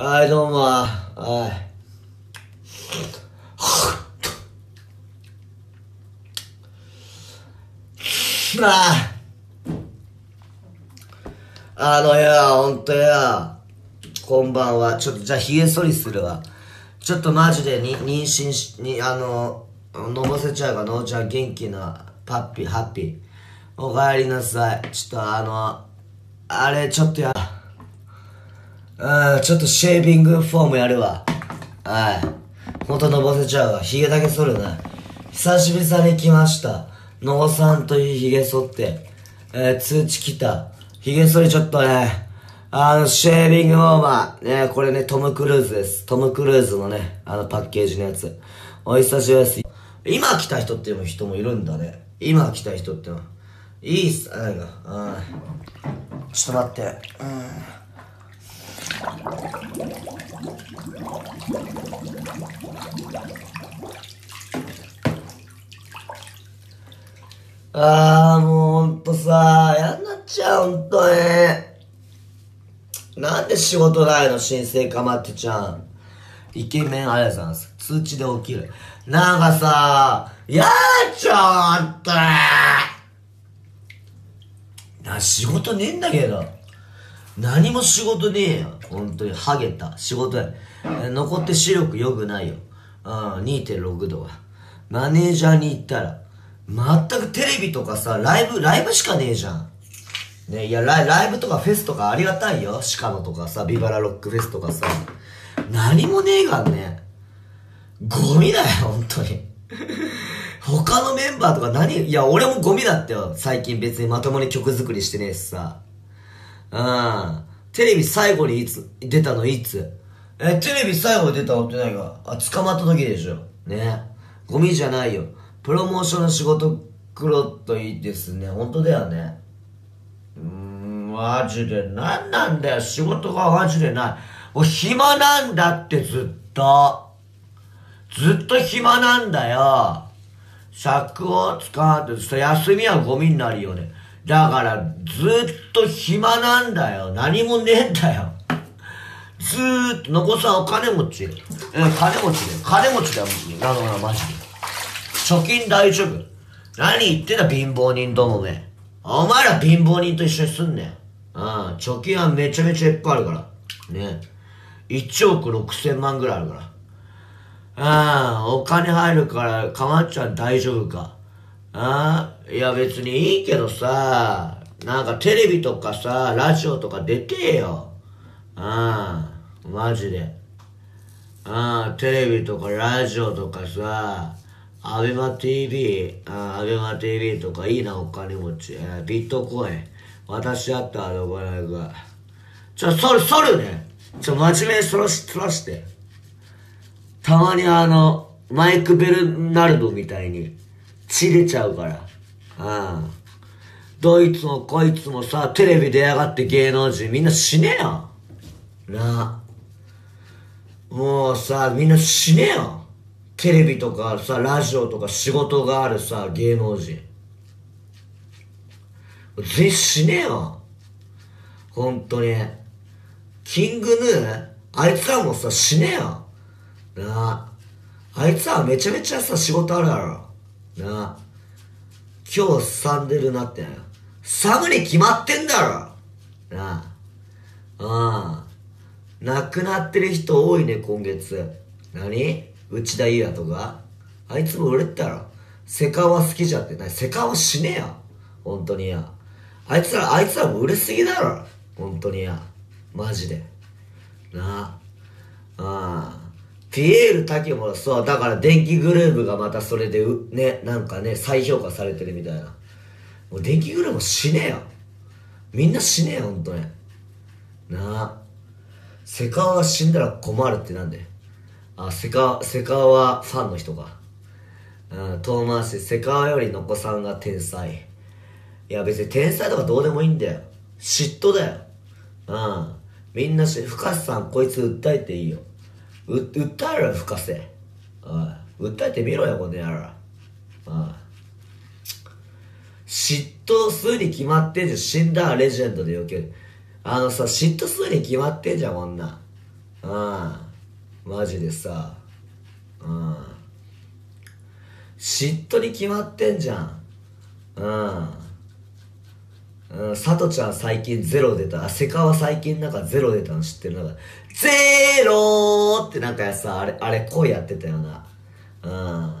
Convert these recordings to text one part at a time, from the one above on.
はい、どうも。はい。ああのよ、ほんとよ。こんばんは。ちょっと、じゃあ、げ剃りするわ。ちょっとマジでに、妊娠し、に、あの、のぼせちゃうが、のうちゃん元気な、パッピー、ハッピー。おかえりなさい。ちょっとあの、あれ、ちょっとや、ちょっとシェービングフォームやるわ。はい。もっとのぼせちゃうわ。ヒゲだけ剃るな。久しぶりに来ました。のぼさんというヒゲ剃って、えー、通知来た。ヒゲ剃りちょっとね、あの、シェービングフォーマー。ね、これね、トム・クルーズです。トム・クルーズのね、あのパッケージのやつ。お久しぶりです。今来た人っていう人もいるんだね。今来た人ってのは。いいっす、なんか。うん。ちょっと待って。うん。ああ、もうほんとさ、嫌になっちゃう、ほんとに。なんで仕事ないの新生かまってちゃん。イケメンあやさん通知で起きる。なんかさ、やっちゃう、ほんとに。な、仕事ねえんだけど。何も仕事ねえよ。本当にハゲた仕事や残って視力良くないよ2.6度はマネージャーに行ったら全くテレビとかさライブライブしかねえじゃんねいやライブとかフェスとかありがたいよシカノとかさビバラロックフェスとかさ何もねえがんねゴミだよ本当に他のメンバーとか何いや俺もゴミだってよ最近別にまともに曲作りしてねえしさうんテレビ最後にいつ、出たのいつえ、テレビ最後出たのってないかあ、捕まった時でしょ。ね。ゴミじゃないよ。プロモーションの仕事くろっといいですね。本当だよね。うーん、マジで。なんなんだよ。仕事がマジでない。もう暇なんだってずっと。ずっと暇なんだよ。尺を使って、ちょっと休みはゴミになるよね。だからずっと暇なんだよ。何もねえんだよ。ずーっと、残すはお金持ち。うん、金持ちだよ。金持ちだよ、なのな、マジで。貯金大丈夫。何言ってた、貧乏人どもめ。お前ら貧乏人と一緒にすんねん。うん、貯金はめちゃめちゃいっぱいあるから。ね。1億6千万ぐらいあるから。うん、お金入るから、かまっちゃん大丈夫か。うん。いや別にいいけどさ、なんかテレビとかさ、ラジオとか出てよ。ああ、マジで。ああ、テレビとかラジオとかさ、アベマ TV、あアベマ TV とかいいなお金持ち、えー、ビットコイン。私あったらどこらへんか。ちょ、そる、そるね。ちょ、真面目にそらし、そらして。たまにあの、マイク・ベルナルドみたいに血出ちゃうから。うんどいつもこいつもさ、テレビ出やがって芸能人みんな死ねよ。なあ。もうさ、みんな死ねよ。テレビとかさ、ラジオとか仕事があるさ、芸能人。全員死ねよ。ほんとに。キングヌーあいつらもさ、死ねよ。なあ。あいつらめちゃめちゃさ、仕事あるだろ。なあ。今日サンデルなってないサムに決まってんだろなあ。うん。亡くなってる人多いね、今月。何内田優也とかあいつも売れてたろ。セカオ好きじゃってない。セカオ死ねや。本当にや。あいつら、あいつらも売れすぎだろ。本当にや。マジで。なあ。ああ。ピエール滝もそう、だから電気グルーヴがまたそれでう、ね、なんかね、再評価されてるみたいな。もう電気グルーヴ死ねよ。みんな死ねよ、ほんとね。なあ。セカオが死んだら困るってなんであ、セカ、セカオはファンの人か。うん、遠回し、セカオよりの子さんが天才。いや別に天才とかどうでもいいんだよ。嫉妬だよ。うん。みんなし、深瀬さんこいつ訴えていいよ。う訴えろよ深瀬おい訴えてみろよこの野郎あ嫉妬するに決まってんじゃん死んだレジェンドでける。あのさ嫉妬するに決まってんじゃんこんなあマジでさうん嫉妬に決まってんじゃんうんうん、さとちゃん最近ゼロ出た。あ、セカは最近なんかゼロ出たの知ってる。なんか、ゼローってなんかさ、あれ、あれ、声やってたよな。うん。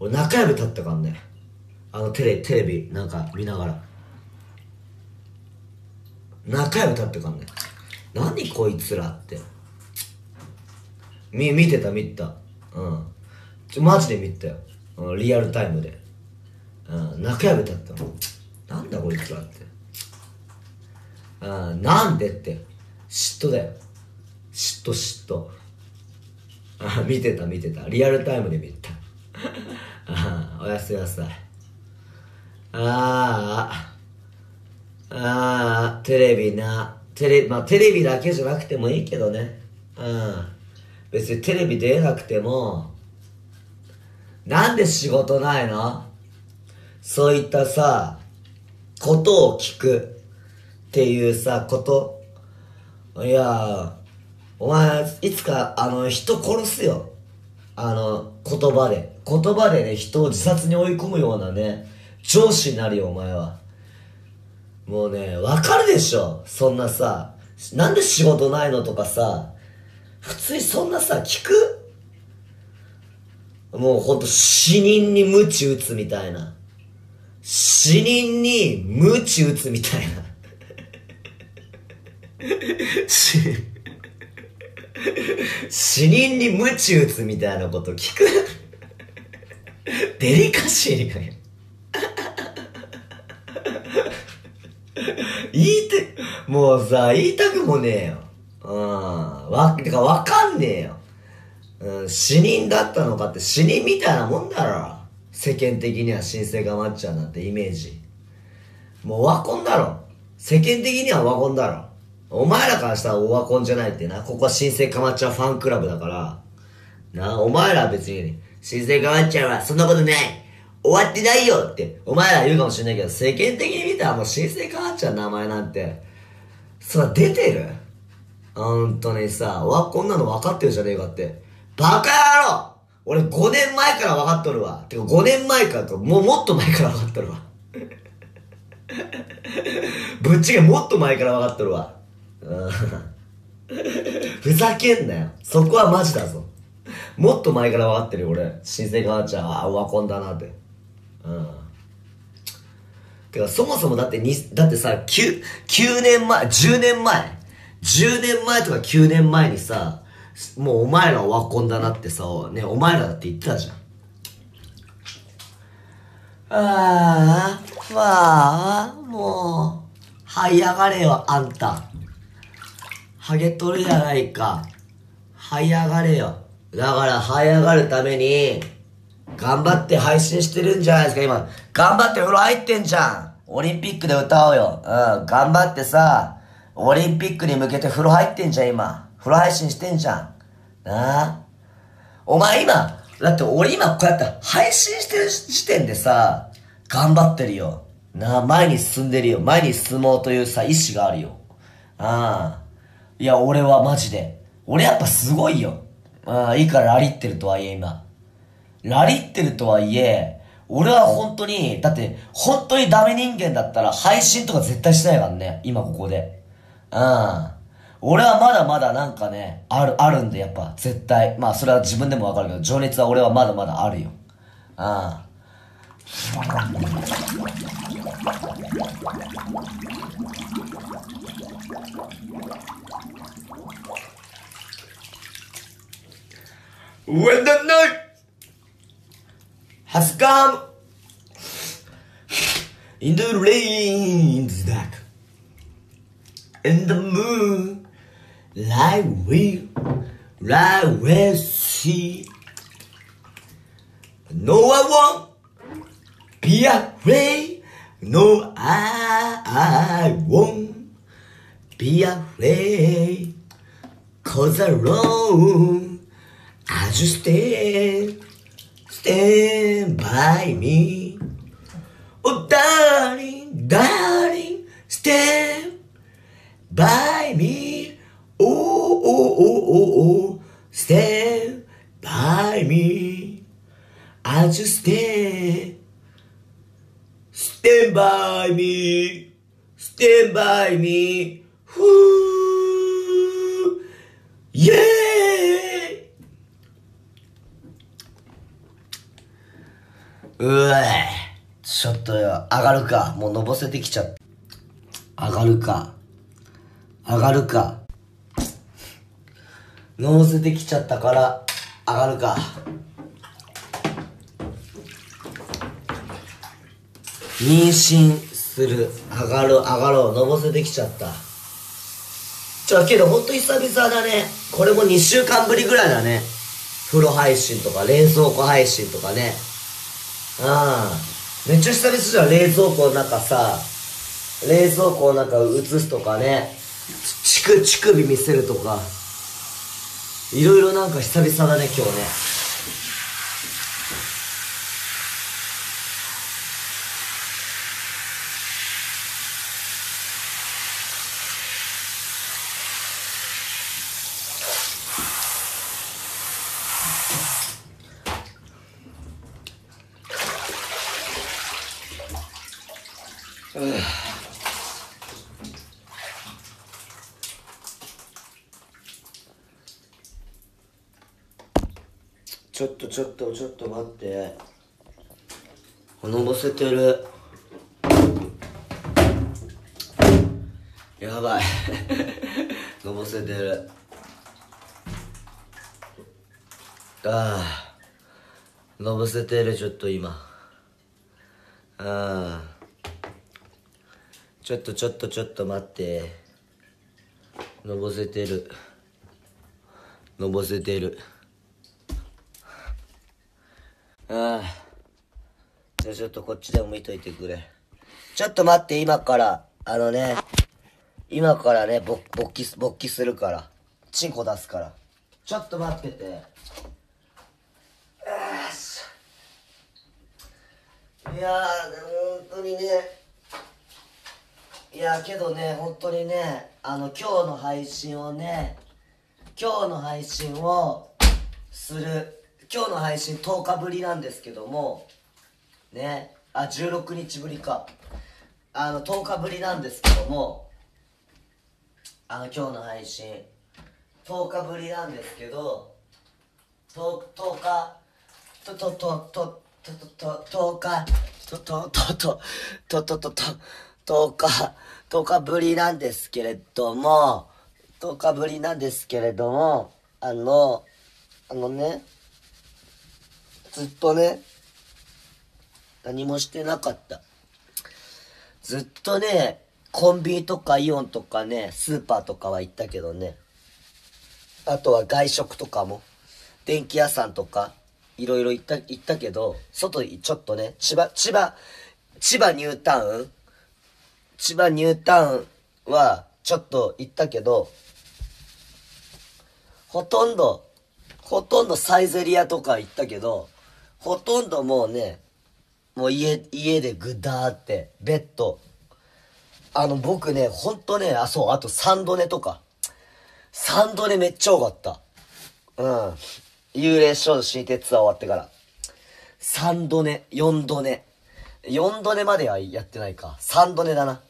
俺、中指立ったからね。あの、テレ、テレビ、なんか見ながら。中指立ってからね。何こいつらって。み、見てた、見てた。うん。ちょ、マジで見てたよ。うん、リアルタイムで。うん、中指立ったの。なんだこいつらって。うん、なんでって。嫉妬だよ。嫉妬嫉妬。あ、見てた見てた。リアルタイムで見た。あ、おやすみなさい。ああ、ああ、テレビな。テレ、まあ、テレビだけじゃなくてもいいけどね。うん。別にテレビ出なくても、なんで仕事ないのそういったさ、ことを聞くっていうさ、こと。いや、お前、いつか、あの、人殺すよ。あの、言葉で。言葉でね、人を自殺に追い込むようなね、上司になるよ、お前は。もうね、わかるでしょそんなさ、なんで仕事ないのとかさ、普通にそんなさ、聞くもうほんと死人に無知打つみたいな。死人に無知打つみたいな。死死人に鞭打つみたいなこと聞くデリカシーにかけ言いて、もうさ、言いたくもねえよ。うん。わ、てかわかんねえよ。うん、死人だったのかって死人みたいなもんだろ。世間的には神聖がまっちゃうなんてイメージ。もうワコンだろ。世間的にはワコンだろ。お前らからしたらオワコンじゃないってな。ここは新生かまっちゃんファンクラブだから。な、お前らは別に、新生かまっちゃんはそんなことない終わってないよって、お前ら言うかもしれないけど、世間的に見たらもう新生かまっちゃん名前なんて、そら出てるほんとにさ、オワコンなの分かってるじゃねえかって。バカ野郎俺5年前から分かっとるわ。てか5年前からと、もうもっと前から分かっとるわ。ぶっちげもっと前から分かっとるわ。ふざけんなよ。そこはマジだぞ。もっと前から分かってるよ、俺。新鮮なーちゃー、ああ、オワコンだなって。うん。てか、そもそもだってに、だってさ、9、9年前、10年前、10年前とか9年前にさ、もうお前らはワコンだなってさ、ね、お前らだって言ってたじゃん。ああ、まあ、もう、這い上がれよ、あんた。ハゲとるやないか。這い上がれよ。だから這い上がるために、頑張って配信してるんじゃないですか、今。頑張って風呂入ってんじゃん。オリンピックで歌おうよ。うん、頑張ってさ、オリンピックに向けて風呂入ってんじゃん、今。風呂配信してんじゃん。なあ。お前今、だって俺今こうやって配信してる時点でさ、頑張ってるよ。なあ、前に進んでるよ。前に進もうというさ、意志があるよ。ああ。いや、俺はマジで。俺やっぱすごいよ。ああ、いいからラリってるとはいえ今。ラリってるとはいえ、俺は本当に、だって、本当にダメ人間だったら配信とか絶対しないからね。今ここで。うん。俺はまだまだなんかね、ある、あるんでやっぱ、絶対。まあそれは自分でもわかるけど、情熱は俺はまだまだあるよ。うん。When the night has come in the rain that, dark in the moon light will light will see no I won't be afraid no I, I won't be afraid, cause I wrong. As you stand, stand by me. Oh, darling, darling, stand by me. Oh, oh, oh, oh, oh, stand by me. As you stand, stand by me, stand by me. ふーイエーイうえちょっとよ上がるか。もうのぼせてきちゃった。上がるか。上がるか。のぼせてきちゃったから、上がるか。妊娠する上がる上がろうのぼせてきちゃったちょ、けどほんと久々だね。これも2週間ぶりぐらいだね。風呂配信とか、冷蔵庫配信とかね。うん。めっちゃ久々じゃん、冷蔵庫の中さ、冷蔵庫の中映すとかね、乳首見せるとか、いろいろなんか久々だね、今日ね。っと待ってのぼせてるやばい のぼせてるああのぼせてるちょっと今ああちょっとちょっとちょっと待ってのぼせてるのぼせてるああ。じゃあちょっとこっちでも見といてくれ。ちょっと待って、今から、あのね、今からね、ぼ、勃起、勃起するから。チンコ出すから。ちょっと待ってて。よし。いやー、本当にね、いやーけどね、本当にね、あの、今日の配信をね、今日の配信をする。今日の配信10日ぶりなんですけどもねあ16日ぶりかあの10日ぶりなんですけどもあの今日の配信10日ぶりなんですけど 10, 日と日ととととととと10日とととととととと10日10日ぶりなんですけれども10日ぶりなんですけれどもあのあのねずっとね、何もしてなかった。ずっとね、コンビニとかイオンとかね、スーパーとかは行ったけどね。あとは外食とかも、電気屋さんとか、いろいろ行った、行ったけど、外ちょっとね、千葉、千葉、千葉ニュータウン千葉ニュータウンはちょっと行ったけど、ほとんど、ほとんどサイゼリアとか行ったけど、ほとんどもうね、もう家、家でぐだーって、ベッド。あの、僕ね、ほんとね、あ、そう、あとン度寝とか。ン度寝めっちゃ多かった。うん。幽霊少女新鉄ツアー終わってから。ン度寝、四度寝。四度寝まではやってないか。ン度寝だな。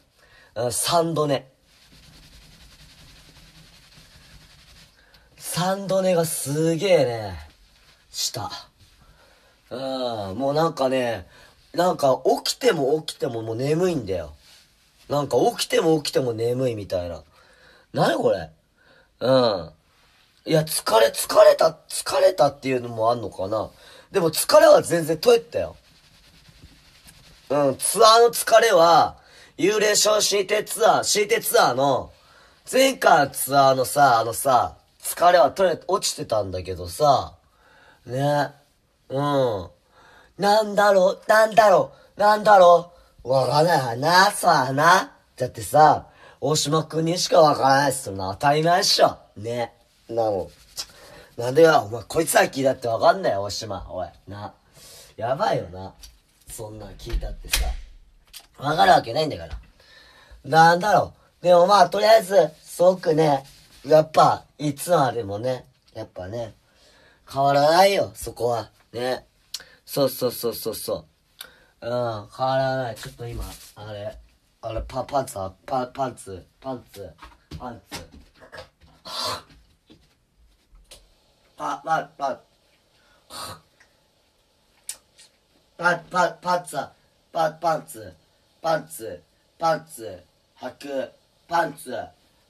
うん、ド度寝。ン度寝がすげえね、した。うん、もうなんかね、なんか起きても起きてももう眠いんだよ。なんか起きても起きても眠いみたいな。なにこれうん。いや、疲れ、疲れた、疲れたっていうのもあんのかな。でも疲れは全然取れたよ。うん、ツアーの疲れは、幽霊シーテツアー、シーテツアーの、前回ツアーのさ、あのさ、疲れは取れ、落ちてたんだけどさ、ね。うん。なんだろう、なんだろう、なんだろう。わからない話さあな。だってさ、大島くんにしかわからないっすよな。当たり前っしょ。ね。なの。なんでよ、お前、こいつは聞いたってわかんないよ、大島。おい、な。やばいよな。そんな聞いたってさ。わかるわけないんだから。なんだろう。でもまあ、とりあえず、すごくね、やっぱ、いつまでもね、やっぱね、変わらないよ、そこは。ね。そうそうそうそうそう。うん、変わらない。ちょっと今、あれ、あれ、パ、パンツ、パ、パンツ、パンツ、パンツ。パ、パ、パ、パ、パ、パンツ、パ、パンツ、パンツ、パンツ、履く、パンツ、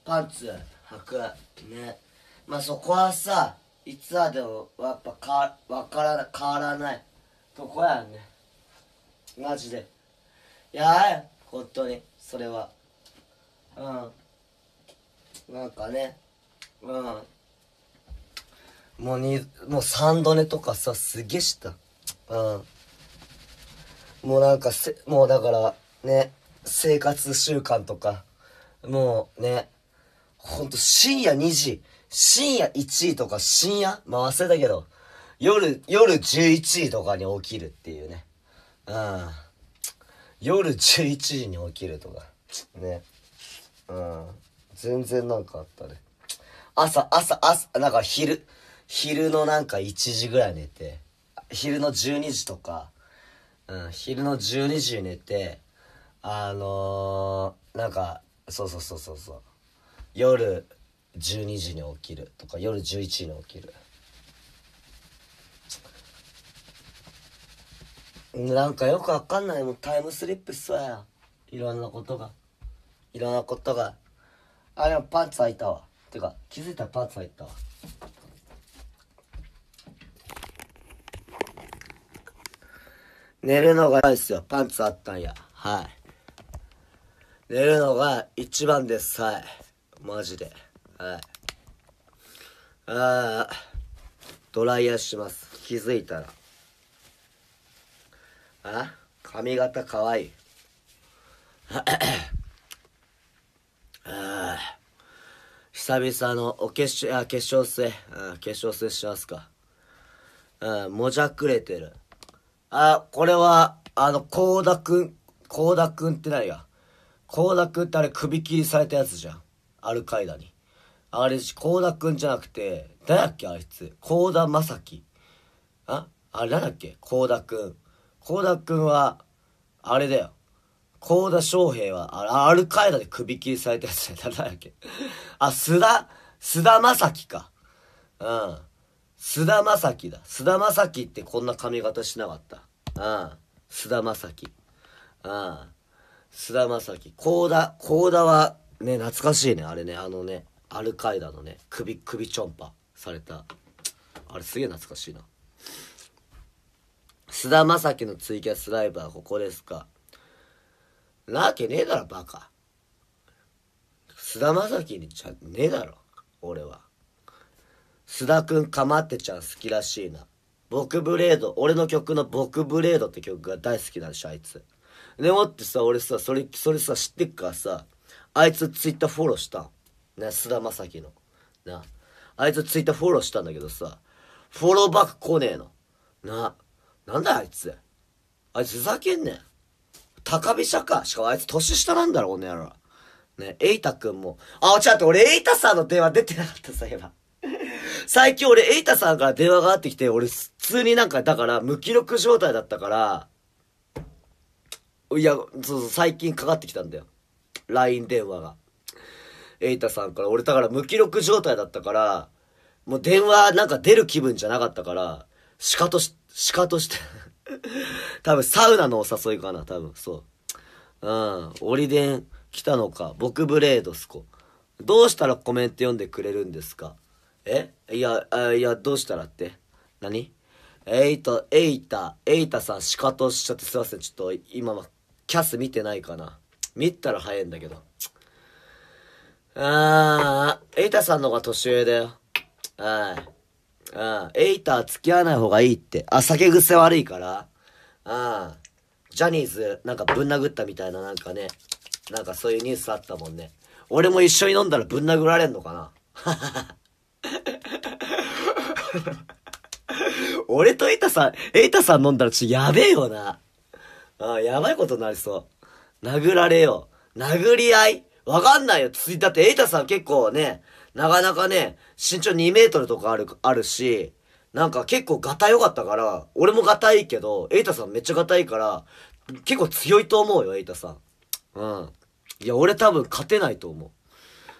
パンツ、履く。ね。まあ、そこはさ、いつまでもやっぱかわからない変わらないとこやんねマジでやばい本当にそれはうんなんかねうんもうにもう3度寝とかさすげえしたうんもうなんかせもうだからね生活習慣とかもうねほんと深夜2時深夜1位とか深夜まあ忘れたけど、夜、夜11時とかに起きるっていうね。うん。夜11時に起きるとか。ね。うん。全然なんかあったね。朝、朝、朝、なんか昼、昼のなんか1時ぐらい寝て、昼の12時とか、うん、昼の12時寝て、あのー、なんか、そうそうそうそうそう。夜、12時に起きるとか夜11時に起きるなんかよくわかんないもうタイムスリップしそうやいろんなことがいろんなことがあでもパンツ開いたわてか気づいたらパンツ開いたわ寝るのがないっすよパンツあったんやはい寝るのが一番ですはいマジで。はいああドライヤーします気づいたらあ髪型かわいいああ久々のお化粧、あ、化粧水。あ化粧水しますか。うん、もじゃくれてる。あ、これは、あの、コ田くん、コ田くんって何や。コ田くんってあれ首切りされたやつじゃん。アルカイダに。あれ、幸田くんじゃなくて、誰だっけ、あいつ。ダ田正樹。ああれ、なだっけ幸田くん。幸田くんは、あれだよ。幸田翔平は、あアルカイダで首切りされたやつだ。誰だっけあ、須田、須田正樹か。うん。須田正樹だ。須田正樹ってこんな髪型しなかった。うん。須田正樹。うん。須田正樹。ダ、田、幸田は、ね、懐かしいね、あれね、あのね。アルカイダのね首首ちょんぱされたあれすげえ懐かしいな菅田将暉のツイキャスライブはここですかなわけねえだろバカ菅田将暉にちゃねえだろ俺は菅田くんかまってちゃん好きらしいな僕ブレード俺の曲の僕ブレードって曲が大好きなんでしょあいつでもってさ俺さそれそれさ知ってっからさあいつツイッターフォローしたんな、菅田将暉の。な、あいつツイッターフォローしたんだけどさ、フォローバック来ねえの。な、なんだあいつ。あいつふざけんねん。高飛車か。しかもあいつ年下なんだろ、この野郎。ね、エイタくんも。あ、ちょっと俺、エイタさんの電話出てなかったさ、今。最近俺、エイタさんから電話があってきて、俺、普通になんか、だから、無気力状態だったから、いや、そうそう、最近かかってきたんだよ。LINE 電話が。イタさんから、俺だから無記録状態だったから、もう電話なんか出る気分じゃなかったから、鹿とし、鹿として 多分サウナのお誘いかな、多分、そう。うん、オリデン来たのか、僕ブレードスコ。どうしたらコメント読んでくれるんですかえいや、いや、どうしたらって何エイタ、エイタ、エイタさん、シカとしちゃってすいません。ちょっと今、キャス見てないかな。見たら早いんだけど。ああ、エイタさんの方が年上だよ。はい。うん。エイタ付き合わない方がいいって。あ、酒癖悪いから。うん。ジャニーズ、なんかぶん殴ったみたいな、なんかね。なんかそういうニュースあったもんね。俺も一緒に飲んだらぶん殴られんのかな。俺とエイタさん、エイタさん飲んだらちょっとやべえよな。あやばいことになりそう。殴られよ殴り合いわかんないよ。つい、だってエイタさん結構ね、なかなかね、身長2メートルとかある、あるし、なんか結構ガタ良かったから、俺もガタいいけど、エイタさんめっちゃガタいいから、結構強いと思うよ、エイタさん。うん。いや、俺多分勝てないと思う。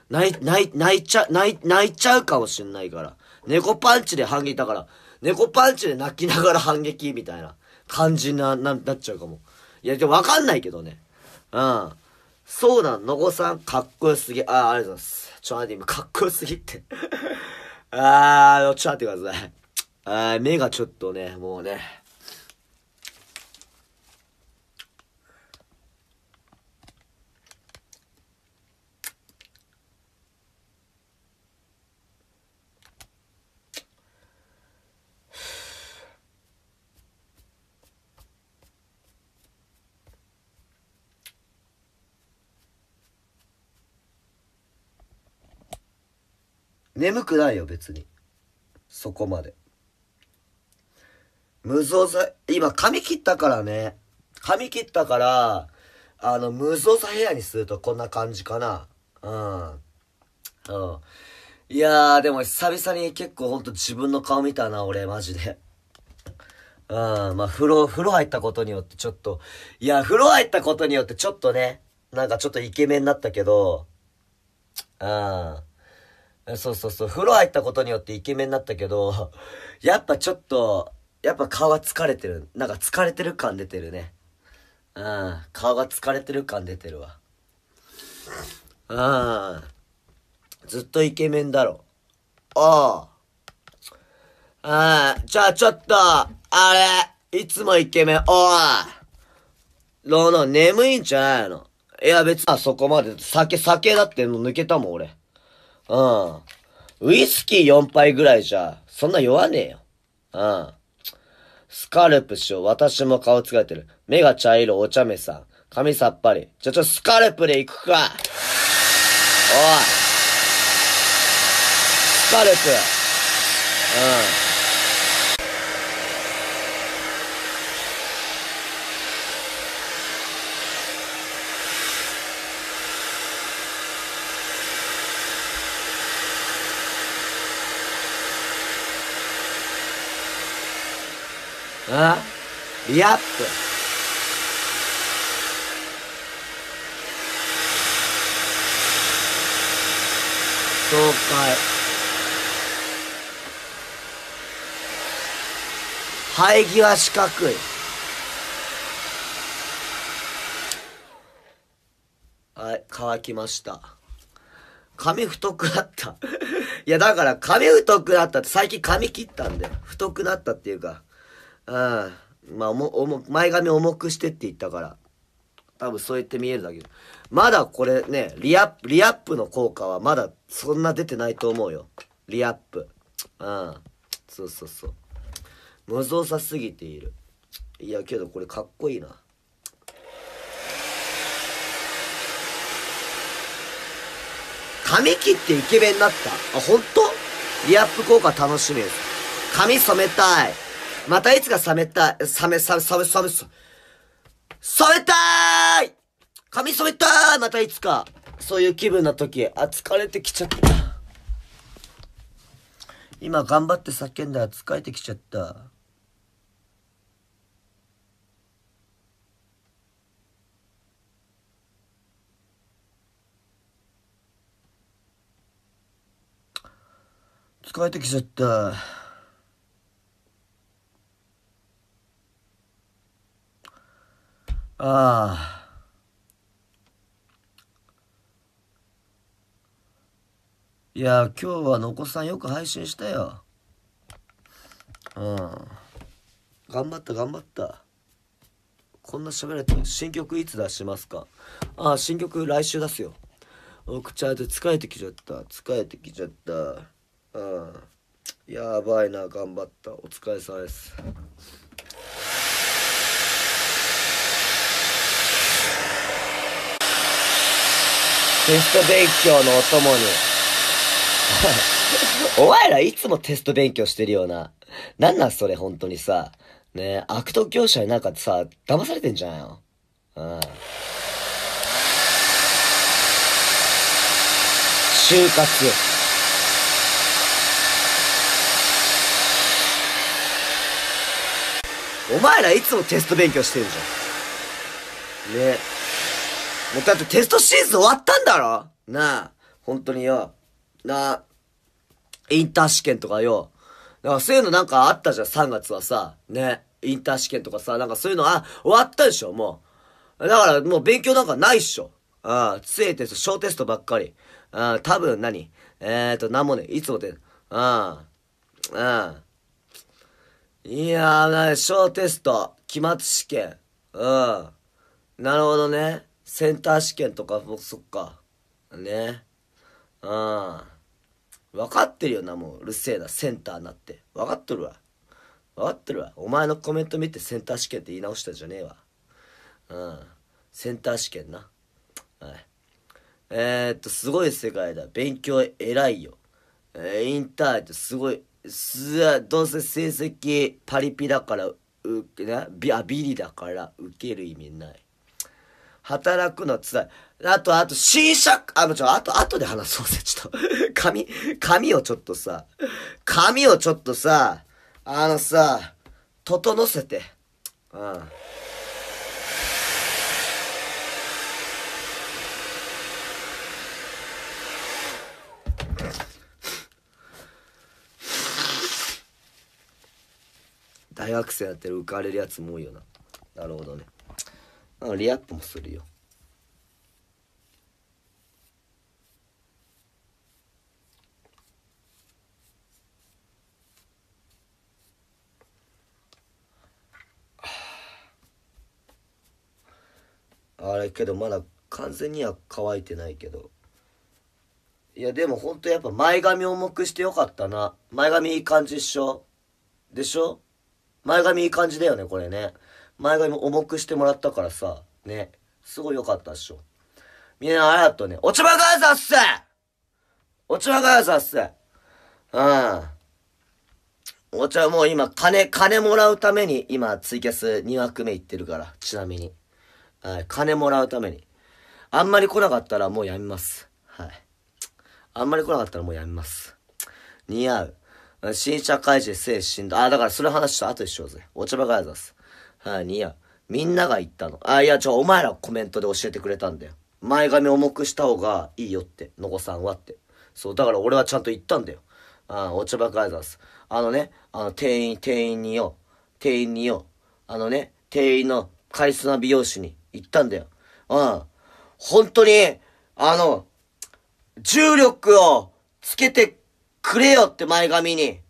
泣い、泣い、泣いちゃ、泣い、泣いちゃうかもしんないから。猫パンチで反撃だから、猫パンチで泣きながら反撃みたいな感じな、な、なっちゃうかも。いや、でもわかんないけどね。うん。そうだ、のごさん、かっこよすぎ。ああ、ありがとうございます。ちょ、待って、今、かっこよすぎって ああ、ちょ、待ってください。ああ、目がちょっとね、もうね。眠くないよ別にそこまで無造作今髪切ったからね髪切ったからあの無造作部屋にするとこんな感じかなうんうんいやーでも久々に結構ほんと自分の顔見たな俺マジでうんまあ風呂風呂入ったことによってちょっといや風呂入ったことによってちょっとねなんかちょっとイケメンになったけどうんそうそうそう、風呂入ったことによってイケメンになったけど、やっぱちょっと、やっぱ顔が疲れてる。なんか疲れてる感出てるね。うん、顔が疲れてる感出てるわ。うん。ずっとイケメンだろ。ああ。うん。じゃあちょっと、あれ、いつもイケメン、おい。ロノ、眠いんじゃないのいや別にそこまで、酒、酒だって抜けたもん俺。うん。ウイスキー4杯ぐらいじゃ、そんな酔わねえよ。うん。スカルプしよう。私も顔つがれてる。目が茶色、お茶目さん。髪さっぱり。じゃ、ちょ、スカルプで行くか。おい。スカルプ。うん。あリアップ爽快生え際四角いはい乾きました髪太くなったいやだから髪太くなったって最近髪切ったんだよ太くなったっていうかうん。まあ、おも、おも、前髪重くしてって言ったから、多分そうやって見えるだけど。まだこれね、リアップ、リアップの効果はまだそんな出てないと思うよ。リアップ。うん。そうそうそう。無造作すぎている。いや、けどこれかっこいいな。髪切ってイケメンになった。あ、ほんとリアップ効果楽しみです。髪染めたい。またいつか冷めた、冷め、冷め、冷め、冷め、冷めたーい髪染めたーまたいつか。そういう気分な時、あ、疲れてきちゃった。今頑張って叫んだら疲れてきちゃった。疲れてきちゃった。ああ。いや、今日はのこさんよく配信したよ。うん。頑張った、頑張った。こんな喋れて、新曲いつ出しますかああ、新曲来週出すよ。お口開いて疲れてきちゃった。疲れてきちゃった。うん。やばいな、頑張った。お疲れ様です。テスト勉強のお供に。お前らいつもテスト勉強してるよな。なんなんそれ本当にさ。ね悪徳業者になんかさ、騙されてんじゃんよ。うん。就活。お前らいつもテスト勉強してるじゃん。ねもうだってテストシーズン終わったんだろなあ、本当によ。なあ、インター試験とかよ。だからそういうのなんかあったじゃん、3月はさ。ね。インター試験とかさ、なんかそういうの、あ、終わったでしょ、もう。だからもう勉強なんかないっしょ。ああ、強いテスト、小テストばっかり。ああ、多分何えーと、なんもね、いつもで、ああ、ああ。いやー、な、小テスト、期末試験。うん。なるほどね。センター試験とかもそっかねうん分かってるよなもううるせえなセンターなって分かっとるわ分かっとるわお前のコメント見てセンター試験って言い直したじゃねえわうんセンター試験なはいえー、っとすごい世界だ勉強偉いよえー、インターネットすごいすどうせ成績パリピだからう、ね、ビあビリだから受ける意味ない働くのつらい。あと、あと、新社、あ、もちろん、あと、で話そうぜ、ちょっと。髪、髪をちょっとさ、髪をちょっとさ、あのさ、整せて。うん。大学生やってる浮かれるやつも多いよな。なるほどね。リアアップもするよ あれけどまだ完全には乾いてないけどいやでもほんとやっぱ前髪重くしてよかったな前髪いい感じっしょでしょ前髪いい感じだよねこれね前髪も重くしてもらったからさ、ね、すごい良かったっしょ。みんなありがとうね。落ち葉ガやさっす落ち葉ガやさっすうん。お茶もう今、金、金もらうために、今、ツイキャス2枠目行ってるから、ちなみに。はい、金もらうために。あんまり来なかったらもうやめます。はい。あんまり来なかったらもうやめます。似合う。新社会人精神だ。あ、だからそれ話した後でしようぜ。お茶ばかりだす。はにや。みんなが言ったの。あ、いや、ちょ、お前らコメントで教えてくれたんだよ。前髪重くした方がいいよって、のこさんはって。そう、だから俺はちゃんと言ったんだよ。あお茶ばかあざあのね、あの、店員、店員によ、店員によ、あのね、店員のカリスマ美容師に言ったんだよ。うん。本当に、あの、重力をつけてくれよって前髪に。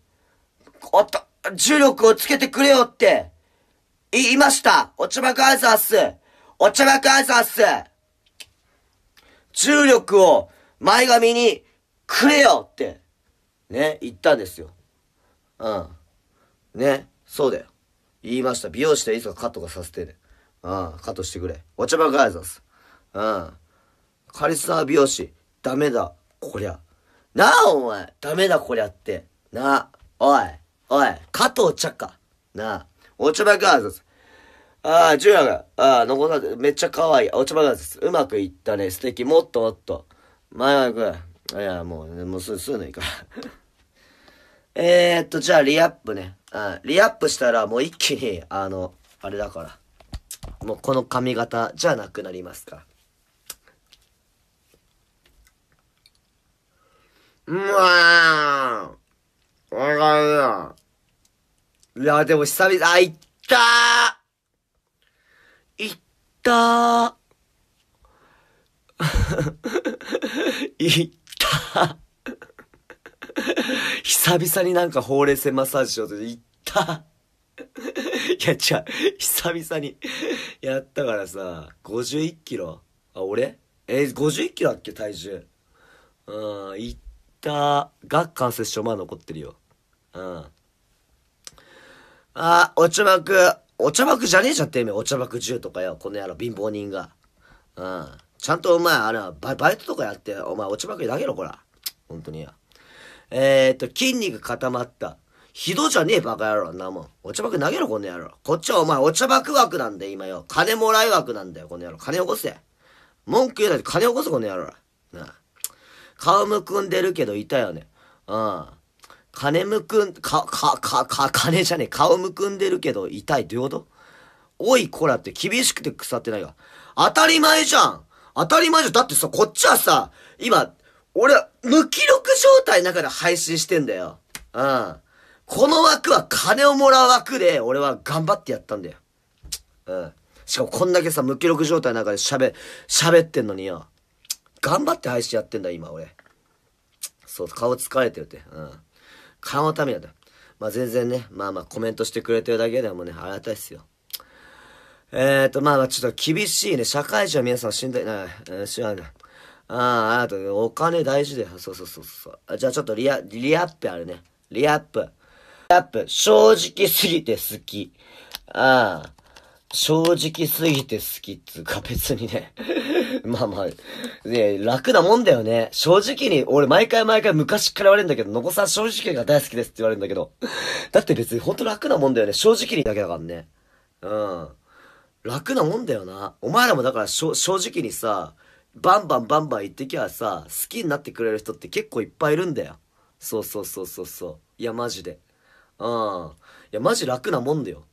おっと、重力をつけてくれよって。言いましたお茶いさつ。お茶いさつ。重力を前髪にくれよって、ね、言ったんですよ。うん。ね、そうだよ。言いました。美容師でいつかカットがさせてね。うん、カットしてくれ。お茶いさつ。うん。カリスマ美容師、ダメだ、こりゃ。なあ、お前、ダメだ、こりゃって。なあ、おい、おい、加藤茶か。なあ。落ち葉ガーゼズ。ああ、ジュヤが、ああ、残さず、めっちゃ可愛い。落ち葉ガーゼズ。うまくいったね。素敵。もっともっと。前は行く。いや、もう、もうすぐ、すぐのいいから。えー、っと、じゃあ、リアップね。あリアップしたら、もう一気に、あの、あれだから。もうこの髪型じゃなくなりますから。うわーわかるよ。いや、でも久々、あ、行ったー行ったー 行ったー久々になんかほうれい線マッサージしようと行ったいや、違う。久々にやったからさ、51キロ。あ、俺え51キロだっけ体重。うん、いった。が、関節症まあ残ってるよ。うん。あ、お茶幕。お茶幕じゃねえじゃんってめえ、お茶幕10とかよ、この野郎、貧乏人が。うん。ちゃんとお前、あれバ、バイトとかやって、お前、お茶幕に投げろ、こら。本当にや。えー、っと、筋肉固まった。ひどじゃねえ、バカ野郎、なもん。お茶幕投げろ、この野郎。こっちはお前、お茶幕枠なんだよ、今よ。金もらい枠なんだよ、この野郎。金起こせ。文句言うなって金起こせ、この野郎。な顔むくんでるけど、いたよね。うん。金むくん、か、か、か、か、金じゃねえ、顔むくんでるけど痛い、どういうことおい、こらって厳しくて腐ってないわ。当たり前じゃん当たり前じゃんだってさ、こっちはさ、今、俺、無記録状態の中で配信してんだよ。うん。この枠は金をもらう枠で、俺は頑張ってやったんだよ。うん。しかもこんだけさ、無記録状態の中で喋、喋ってんのによ。頑張って配信やってんだ、今、俺。そう、顔疲れてるって。うん。顔のためだと。まあ、全然ね、まあまあコメントしてくれてるだけでもね、ありがたいっすよ。えーと、まあまあちょっと厳しいね。社会人は皆さんしんどいな、えー、知らない。ああ、ありがとう。お金大事だよ。そうそうそうそう。じゃあちょっとリア、リアップあるね。リアップ。リアップ。正直すぎて好き。ああ。正直すぎて好きっつうか別にね まあまあ、ね、楽なもんだよね。正直に、俺毎回毎回昔から言われるんだけど、のこさん正直が大好きですって言われるんだけど。だって別にほんと楽なもんだよね。正直にだけだからね。うん。楽なもんだよな。お前らもだから正直にさ、バンバンバンバン言ってきゃさ、好きになってくれる人って結構いっぱいいるんだよ。そうそうそうそうそう。いやマジで。うん。いやマジ楽なもんだよ。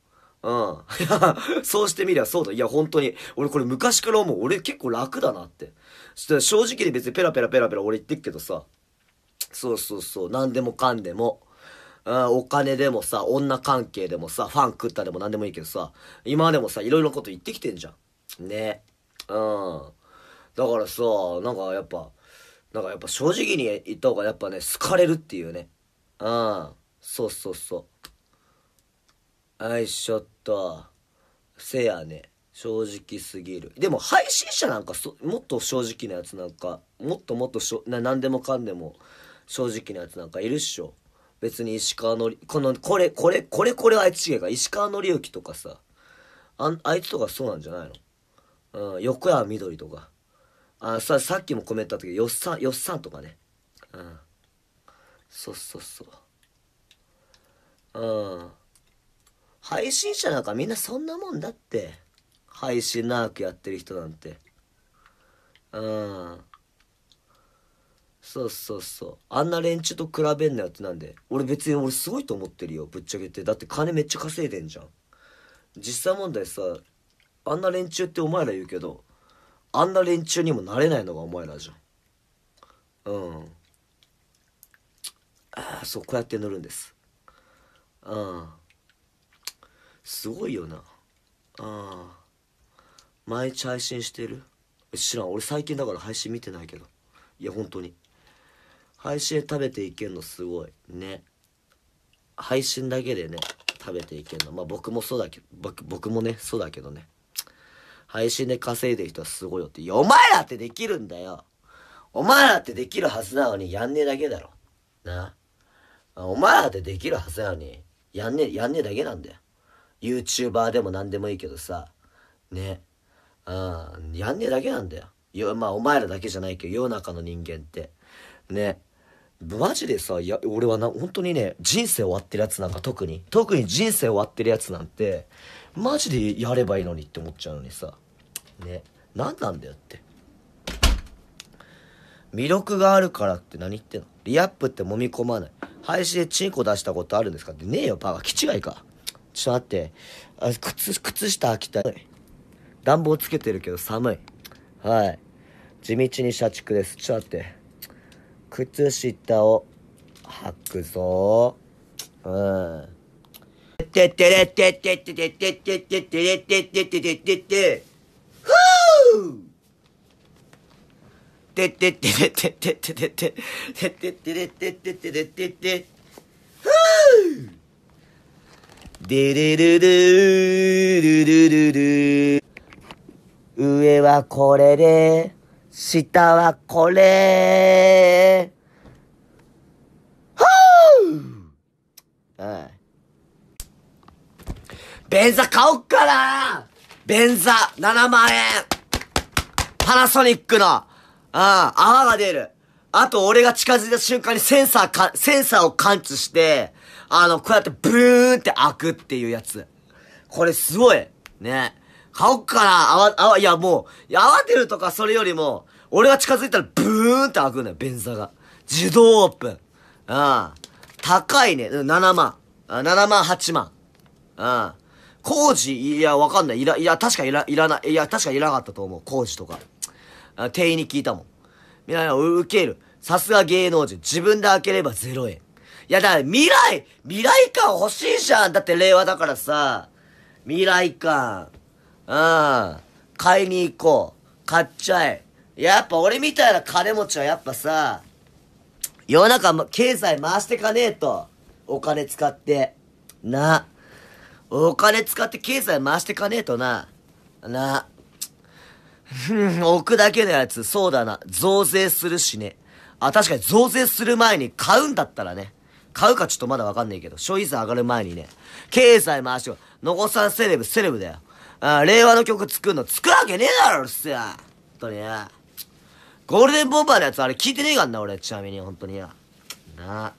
うん。そうしてみりゃそうだ。いや、本当に。俺これ昔から思う。俺結構楽だなって。し正直に別にペラペラペラペラ俺言ってっけどさ。そうそうそう。何でもかんでも。お金でもさ、女関係でもさ、ファン食ったでも何でもいいけどさ、今でもさ、いろいろこと言ってきてんじゃん。ね。うん。だからさ、なんかやっぱ、なんかやっぱ正直に言った方がやっぱね、好かれるっていうね。うん。そうそうそう。アイショット。せやね。正直すぎる。でも配信者なんかもっと正直なやつなんか、もっともっとしょなんでもかんでも正直なやつなんかいるっしょ。別に石川のり、この、これ、これ、これ、これは違うか。石川のりゆきとかさ、ああいつとかそうなんじゃないのうん、横山緑とか。あ、さ、さっきもコメントあったけど、よっさん、よっさんとかね。うん。そうそうそう。うん。配信者なんかみんなそんなもんだって。配信長くやってる人なんて。うん。そうそうそう。あんな連中と比べんなよってなんで。俺別に俺すごいと思ってるよ、ぶっちゃけて。だって金めっちゃ稼いでんじゃん。実際問題さ、あんな連中ってお前ら言うけど、あんな連中にもなれないのがお前らじゃん。うん。ああ、そう、こうやって乗るんです。うん。すごいよな。ああ。毎日配信してる知らん。俺最近だから配信見てないけど。いや、本当に。配信食べていけんのすごい。ね。配信だけでね、食べていけんの。まあ僕もそうだけど、僕僕もね、そうだけどね。配信で稼いでる人はすごいよって。いや、お前らってできるんだよ。お前らってできるはずなのにやんねえだけだろ。なあ。お前らってできるはずなのに、やんねえ、やんねえだけなんだよ。YouTuber でも何でもいいけどさ、ね。うん、やんねえだけなんだよ。よまあ、お前らだけじゃないけど、世の中の人間って。ね。マジでさ、いや、俺はな、本当にね、人生終わってるやつなんか特に、特に人生終わってるやつなんて、マジでやればいいのにって思っちゃうのにさ、ね。何なんだよって。魅力があるからって何言ってんのリアップって揉み込まない。廃止でチンコ出したことあるんですかってねえよ、バカ。気違いか。ちょっと待って。あ、靴、靴下履きたい。暖房つけてるけど寒い。はい。地道に社畜です。ちょっと待って。靴下を履くぞ。うん。てってれってってってってってってってってってってってってってって。ふぅてってってってってってってってってってってってってってって。ふぅでルるルルルルる。上はこれで、下はこれ。はうはい。便座買おっかな便座7万円パナソニックの、ああ、泡が出る。あと俺が近づいた瞬間にセンサーか、センサーを感知して、あの、こうやってブーンって開くっていうやつ。これすごい。ね。買おっかな。あわ、あわ、いやもう、慌てるとかそれよりも、俺が近づいたらブーンって開くんだよ、便座が。自動オープン。うん。高いね。7万。7万、8万。うん。工事、いや、わかんない。いら、いや、確かいら、いらない。いや、確かいらなかったと思う。工事とか。あ店員に聞いたもん。みんな、受ける。さすが芸能人。自分で開ければ0円。いや、だ未来未来感欲しいじゃんだって令和だからさ。未来感。うん。買いに行こう。買っちゃえ。やっぱ俺みたいな金持ちはやっぱさ、世の中も経済回してかねえと。お金使って。な。お金使って経済回してかねえとな。な。置くだけのやつ、そうだな。増税するしね。あ、確かに増税する前に買うんだったらね。買うかちょっとまだわかんないけど、消費税上がる前にね、経済回しを、残さんセレブ、セレブだよ。あ令和の曲作るの、作るわけねえだろ、うっせや。ほんとにね。ゴールデンボンバーのやつあれ聞いてねえかんな、俺、ちなみに、ほんとにな。あ。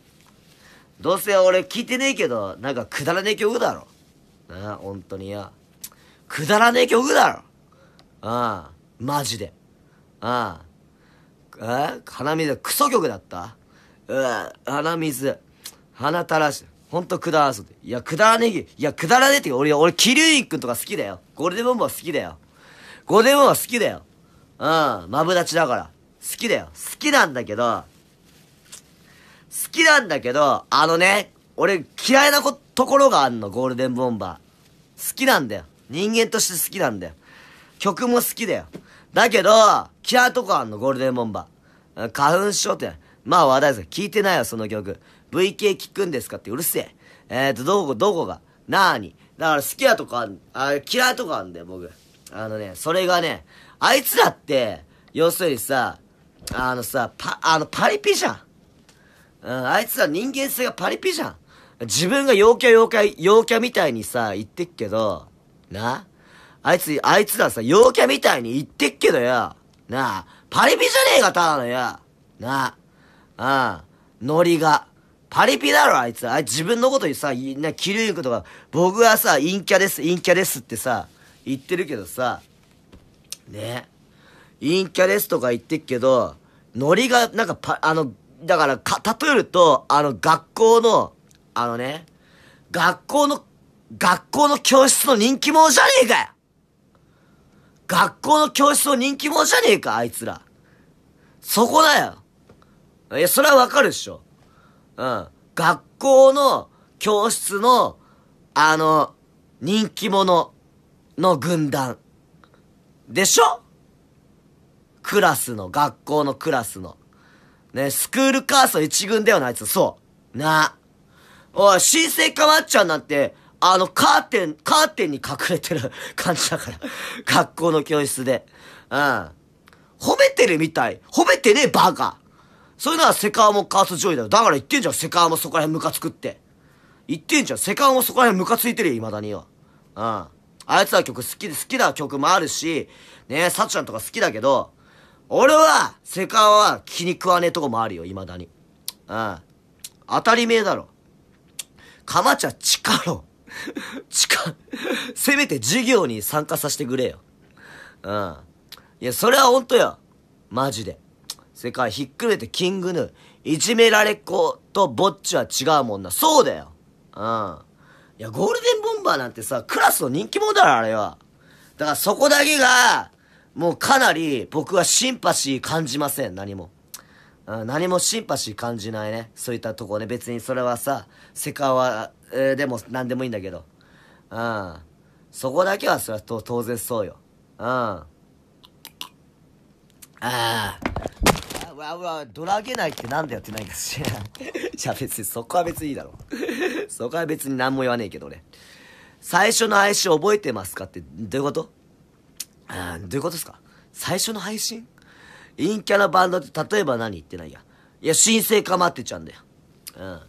どうせ俺聞いてねえけど、なんかくだらねえ曲だろ。なあ、ほんとにや。くだらねえ曲だろ。ああ、マジで。ああ。え鼻水、クソ曲だったうわ、鼻水。鼻垂らして。ほんとくだらそうで。いや、くだらねえいや、くだらねえって俺、俺、キリュウイ君とか好きだよ。ゴールデンボンバー好きだよ。ゴールデンボンバー好きだよ。うん、マブダチだから。好きだよ。好きなんだけど、好きなんだけど、あのね、俺嫌いなこところがあんの、ゴールデンボンバー。好きなんだよ。人間として好きなんだよ。曲も好きだよ。だけど、嫌いなとこあんの、ゴールデンボンバー。花粉症って。まあ話題です。聞いてないよ、その曲。VK 聞くんですかってうるせえ。えっ、と、どこ、どこが、なあに。だから好きやとか、あ嫌いとかあんだよ、僕。あのね、それがね、あいつだって、要するにさ、あのさ、パ、あの、パリピじゃん。うん、あいつは人間性がパリピじゃん。自分が陽キャ陽キャ、陽キャみたいにさ、言ってっけど、なああいつ、あいつらさ、陽キャみたいに言ってっけどよ。なあ、パリピじゃねえが、ただのよ。なあ、ああ、ノリが。パリピだろ、あいつ。あいつ自分のことにさ、な、キリュウとか、僕はさ、陰キャです、陰キャですってさ、言ってるけどさ、ね。陰キャですとか言ってっけど、ノリが、なんかパ、あの、だからか、例えると、あの、学校の、あのね、学校の、学校の教室の人気者じゃねえかよ学校の教室の人気者じゃねえか、あいつら。そこだよ。いや、それはわかるっしょ。うん。学校の教室の、あの、人気者の軍団。でしょクラスの、学校のクラスの。ね、スクールカースト一軍だよな、あいつ。そう。なおい、新生かまっちゃんなんて、あの、カーテン、カーテンに隠れてる 感じだから。学校の教室で。うん。褒めてるみたい。褒めてねえ、バカ。そういうのはセカーもカース上位だよ。だから言ってんじゃん、セカーもそこら辺ムカつくって。言ってんじゃん、セカーもそこら辺ムカついてるよ、未だによ。うん。あいつら曲好き好きな曲もあるし、ねサチちゃんとか好きだけど、俺は、セカーは気に食わねえとこもあるよ、未だに。うん。当たり前だろ。かまちゃチカロ。チカ、せめて授業に参加させてくれよ。うん。いや、それはほんとよ。マジで。世界かひっくるめてキングヌー。いじめられっ子とぼっちは違うもんな。そうだよ。うん。いや、ゴールデンボンバーなんてさ、クラスの人気者だろ、あれは。だからそこだけが、もうかなり僕はシンパシー感じません、何も。うん、何もシンパシー感じないね。そういったとこね。別にそれはさ、セカは、えー、でも何でもいいんだけど。うん。そこだけはそれは当然そうよ。うん。ああ。うわうわ、ドラゲないってなんだよってないですし。じゃあ別にそこは別にいいだろう。そこは別に何も言わねえけど俺。最初の配信覚えてますかってどういうことあどういうことですか最初の配信陰キャラバンドって例えば何言ってないや。いや、新生かまってちゃうんだよ。うん。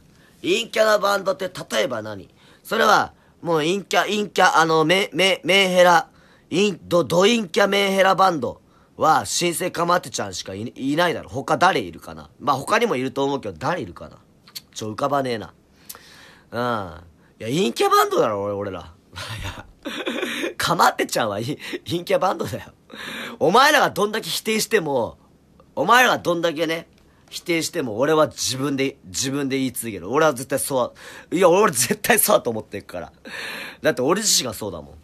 陰キャラバンドって例えば何それは、もう陰キャ、陰キャ、あの、め、め、メンヘラ、イン、ド、ド陰キャメンヘラバンド。は、新生かまってちゃんしかいないだろ。他誰いるかなまあ、他にもいると思うけど、誰いるかなちょ、浮かばねえな。うん。いや、陰キャバンドだろ、俺、俺ら。いや、かまってちゃんは陰キャバンドだよ。お前らがどんだけ否定しても、お前らがどんだけね、否定しても俺は自分で、自分で言い続ける。俺は絶対そう、いや、俺絶対そうだと思ってるから。だって俺自身がそうだもん。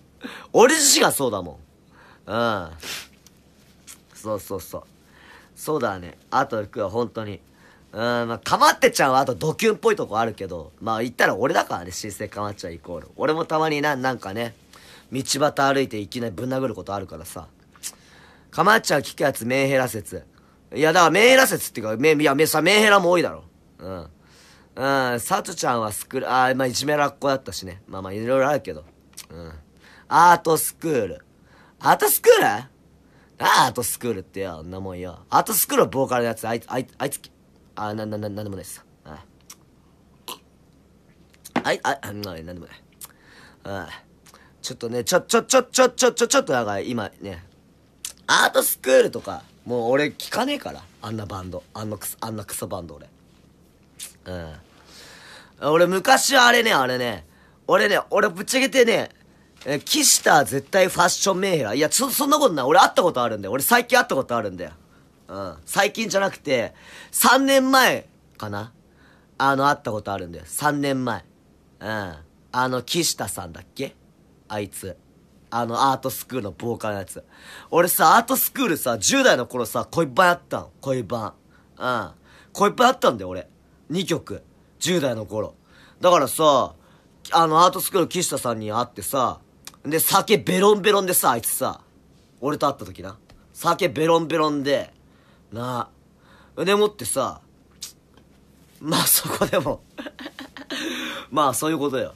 俺自身がそうだもん。うん。そうそうそう。そうだね。あとくよ本当に。うん、まあ、かまってちゃんはあとドキュンっぽいとこあるけど、まあ言ったら俺だからね、新生かまっちゃんイコール。俺もたまにな、なんかね、道端歩いていきなりぶん殴ることあるからさ。かまっちゃん聞くやつ、メンヘラ説。いや、だからメンヘラ説っていうか、メン、いや、メさ、メンヘラも多いだろ。うん。うん、さとちゃんはスクール、あまあいじめらっ子だったしね。まあまあいろいろあるけど。うん。アートスクール。アートスクールアートスクールってよ、んなもんよ。アートスクールはボーカルのやつ、あいつ、あいつ、あいつ、あ、な、な、な、なんでもないっす。ああ、い、あ、な、なんでもない。あちょっとね、ちょ、ちょ、ちょ、ちょ、ちょ、ちょ、ちょっとなんか今ね、アートスクールとか、もう俺聞かねえから。あんなバンド。あんなクソ、あんなクソバンド俺。うん。俺昔はあれね、あれね。俺ね、俺ぶっちゃけてね、えー、キシタ絶対ファッションメンヘラ。いや、そ、そんなことない。俺会ったことあるんだよ。俺最近会ったことあるんだよ。うん。最近じゃなくて、3年前かなあの、会ったことあるんだよ。3年前。うん。あの、岸田さんだっけあいつ。あの、アートスクールのボーカルのやつ。俺さ、アートスクールさ、10代の頃さ、恋バンあったん。恋バン。うん。恋バンあったんだよ、俺。2曲。10代の頃。だからさ、あの、アートスクール岸田さんに会ってさ、で、酒ベロンベロンでさ、あいつさ、俺と会った時な。酒ベロンベロンで、なあ。でもってさ、まあそこでもまあそういうことよ。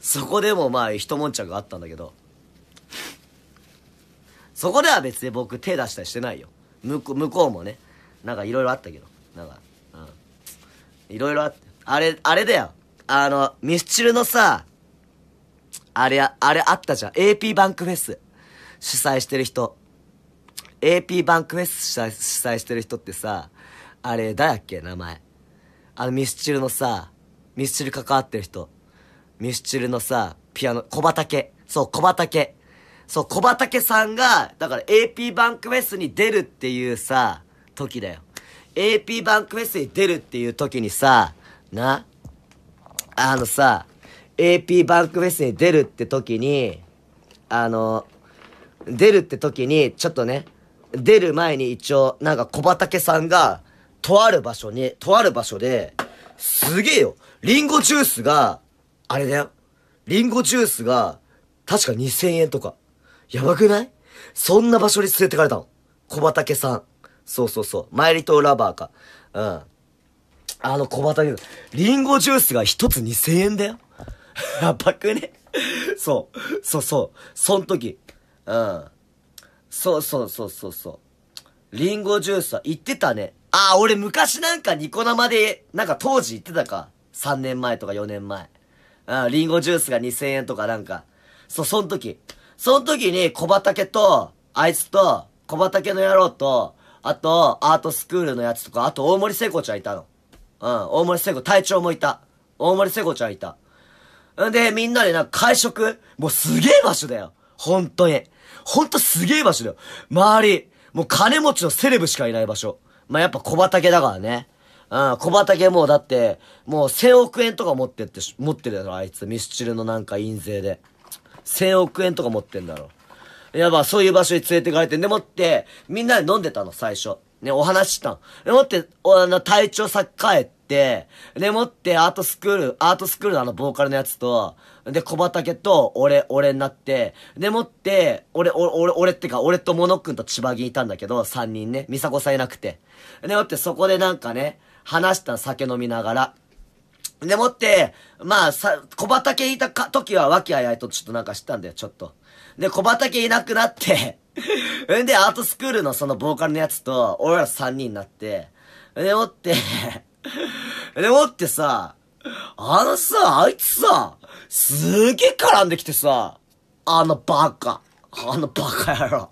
そこでもまあ一悶着があったんだけど、そこでは別に僕手出したりしてないよ。向こ向こうもね、なんかいろいろあったけど、なんか、うん。いろいろあって、あれ、あれだよ。あの、ミスチルのさ、あれ、あれあったじゃん。AP バンクフェス。主催してる人。AP バンクフェス主催主催してる人ってさ、あれ、誰だっけ名前。あのミスチルのさ、ミスチル関わってる人。ミスチルのさ、ピアノ、小畑。そう、小畑。そう、小畑さんが、だから AP バンクフェスに出るっていうさ、時だよ。AP バンクフェスに出るっていう時にさ、な、あのさ、AP バンクフェスに出るって時に、あの、出るって時に、ちょっとね、出る前に一応、なんか小畑さんが、とある場所に、とある場所で、すげえよ。リンゴジュースが、あれだよ。リンゴジュースが、確か2000円とか。やばくないそんな場所に連れてかれたの。小畑さん。そうそうそう。マイリトラバーか。うん。あの小畑、リンゴジュースが1つ2000円だよ。ば くね。そう。そうそう。そん時。うん。そうそうそうそうそう。リンゴジュースは言ってたね。ああ、俺昔なんかニコ生で、なんか当時言ってたか。3年前とか4年前。うん、リンゴジュースが2000円とかなんか。そう、そん時。そん時に小畑と、あいつと、小畑の野郎と、あと、アートスクールのやつとか、あと大森聖子ちゃんいたの。うん、大森聖子、隊長もいた。大森聖子ちゃんいた。んで、みんなでな会食もうすげえ場所だよ。本当に。ほんとすげえ場所だよ。周り、もう金持ちのセレブしかいない場所。まあ、やっぱ小畑だからね。うん、小畑もうだって、もう千億円とか持ってって、持ってるだろ、あいつ。ミスチルのなんか印税で。千億円とか持ってんだろ。やば、そういう場所に連れてかれて、でもって、みんなで飲んでたの、最初。ね、お話したの。でもって、あの体調さ、帰って、て、でもって、アートスクール、アートスクールのあの、ボーカルのやつと、で、小畑と、俺、俺になって、でもって、俺、俺、俺、ってか、俺とモノくんと千葉木いたんだけど、三人ね、美佐子さんいなくて。でもって、そこでなんかね、話した酒飲みながら。でもって、まあ、さ、小畑いたか、時は和気あいあいとちょっとなんか知ったんだよ、ちょっと。で、小畑いなくなって んで、アートスクールのそのボーカルのやつと、俺ら3人になって、でもって でもってさ、あのさ、あいつさ、すげえ絡んできてさ、あのバカ。あのバカ野郎。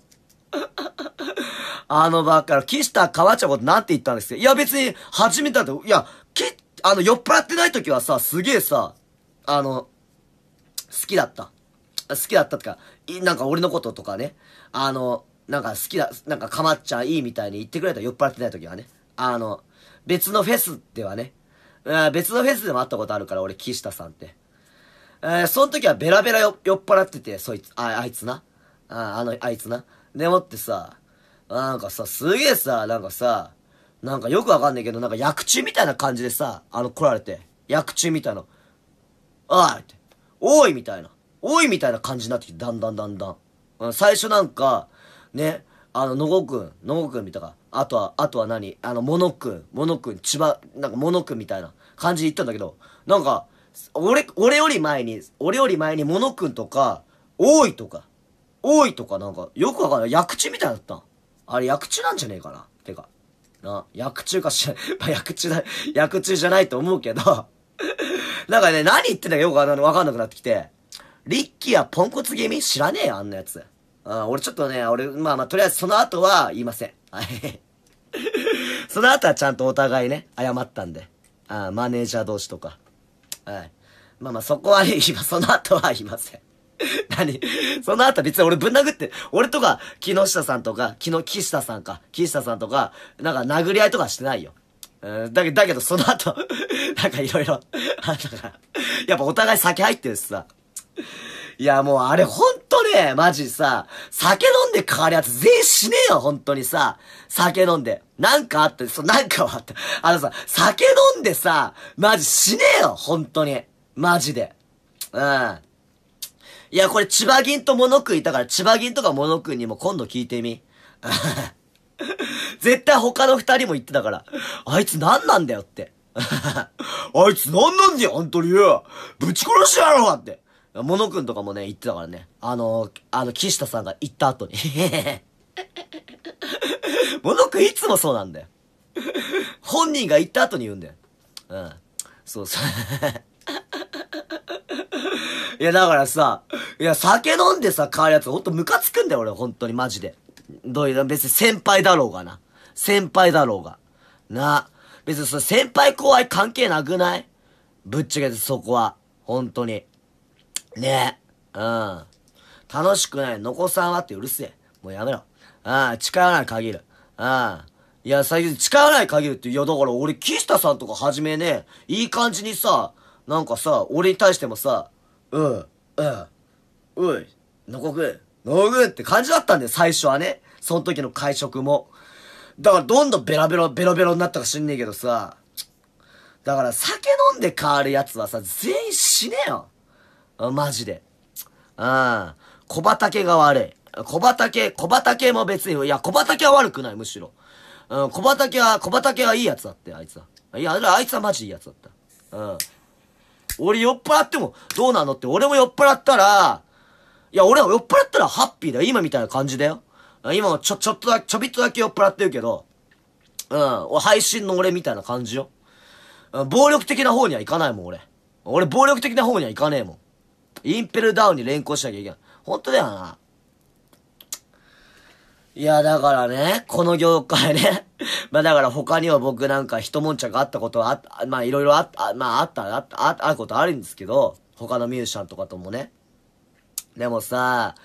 あのバカ野郎。岸田川ちゃんことなんて言ったんですど、いや別に、始めたて、いや、き、あの、酔っ払ってない時はさ、すげえさ、あの、好きだった。好きだったとか、なんか俺のこととかね、あの、なんか好きだ、なんかかまっちゃんいいみたいに言ってくれた酔っ払ってない時はね、あの、別のフェスではね、別のフェスでも会ったことあるから、俺、岸田さんって。えー、その時はベラベラ酔っ払ってて、そいつ、あ、あいつな。ああの、あいつな。でもってさ、なんかさ、すげえさ、なんかさ、なんかよくわかんないけど、なんか薬中みたいな感じでさ、あの、来られて、薬中みたいな。ああって、おいみたいな。おいみたいな感じになってきて、だんだんだんだん。最初なんか、ね、あの、のごくん、のごくんみたか。あとは、あとは何あの、モノくん、モノくん、千葉、なんかモノくんみたいな感じで言ったんだけど、なんか、俺、俺より前に、俺より前にモノくんとか、多いとか、多いとかなんか、よくわかんない。薬中みたいだったあれ薬中なんじゃねえかなてか。な、薬中かしら、薬中だ、薬中じゃないと思うけど なんかね、何言ってんだかよくわかんなくなってきて、リッキーはポンコツ気味知らねえよ、あんなやつ。うん、俺ちょっとね、俺、まあまあ、とりあえずその後は言いません。はい。その後はちゃんとお互いね、謝ったんで。あマネージャー同士とか。はい。まあまあそこはね、今、その後は言いません。何その後別に俺ぶん殴って、俺とか、木下さんとか、木の、岸田さんか、岸田さんとか、なんか殴り合いとかしてないよ。うん、だけど、だけどその後 なんかいろいろ、あだから、やっぱお互い酒入ってるしさ。いや、もうあれ本え、マジさ。酒飲んで変わるやつ全員死ねえよ、本当にさ。酒飲んで。なんかあった、そう、なんかはあった。あのさ、酒飲んでさ、マジ死ねえよ、本当に。マジで。うん。いや、これ、千葉銀とモノクいたから、千葉銀とかモノクにも今度聞いてみ。絶対他の二人も言ってたから、あいつ何なんだよって。あいつ何なんだよ、本当によ。ぶち殺しやろって。モノくんとかもね、言ってたからね。あのあの、岸田さんが行った後に。モノくんいつもそうなんだよ。本人が行った後に言うんだよ。うん。そうそう。いや、だからさ、いや、酒飲んでさ、変わるやつ、ほんとムカつくんだよ、俺、ほんとに、マジで。どういう、別に先輩だろうがな。先輩だろうが。な。別にその先輩後輩関係なくないぶっちゃけてそこは。ほんとに。ねえ。うん。楽しくない。残さんはってうるせえ。もうやめろ。ああ、寄らない限る。ああ。いや、最近寄らない限るって、いや、だから俺、岸田さんとかはじめね、いい感じにさ、なんかさ、俺に対してもさ、うん、うん、うい、のこぐ、のこぐって感じだったんだよ、最初はね。その時の会食も。だからどんどんベラベラ、ベロベロになったか知んねえけどさ、だから酒飲んで変わるやつはさ、全員死ねよ。マジで。うん。小畑が悪い。小畑、小畑も別に、いや、小畑は悪くない、むしろ。うん、小畑は、小畑はいいやつだって、あいつは。いや、あいつはマジいいやつだった。うん。俺酔っ払っても、どうなのって、俺も酔っ払ったら、いや、俺は酔っ払ったらハッピーだよ。今みたいな感じだよ。今もちょ、ちょっとだけ、ちょびっとだけ酔っ払ってるけど、うん、配信の俺みたいな感じよ。暴力的な方にはいかないもん、俺。俺、暴力的な方にはいかねえもん。インペルダウンに連行しなきゃいけない。本当だよな。いや、だからね、この業界ね。まあだから他には僕なんか一悶着あったことはあった、まあいろいろあった、まああった、あった、あったことあるんですけど、他のミュージシャンとかともね。でもさ、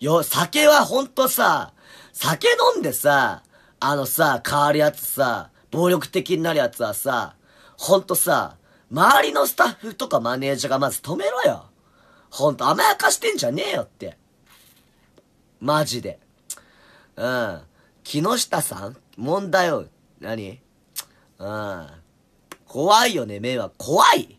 よ、酒はほんとさ、酒飲んでさ、あのさ、変わるやつさ、暴力的になるやつはさ、ほんとさ、周りのスタッフとかマネージャーがまず止めろよ。ほんと甘やかしてんじゃねえよって。マジで。うん。木下さん問題を、何うん。怖いよね、目は。怖い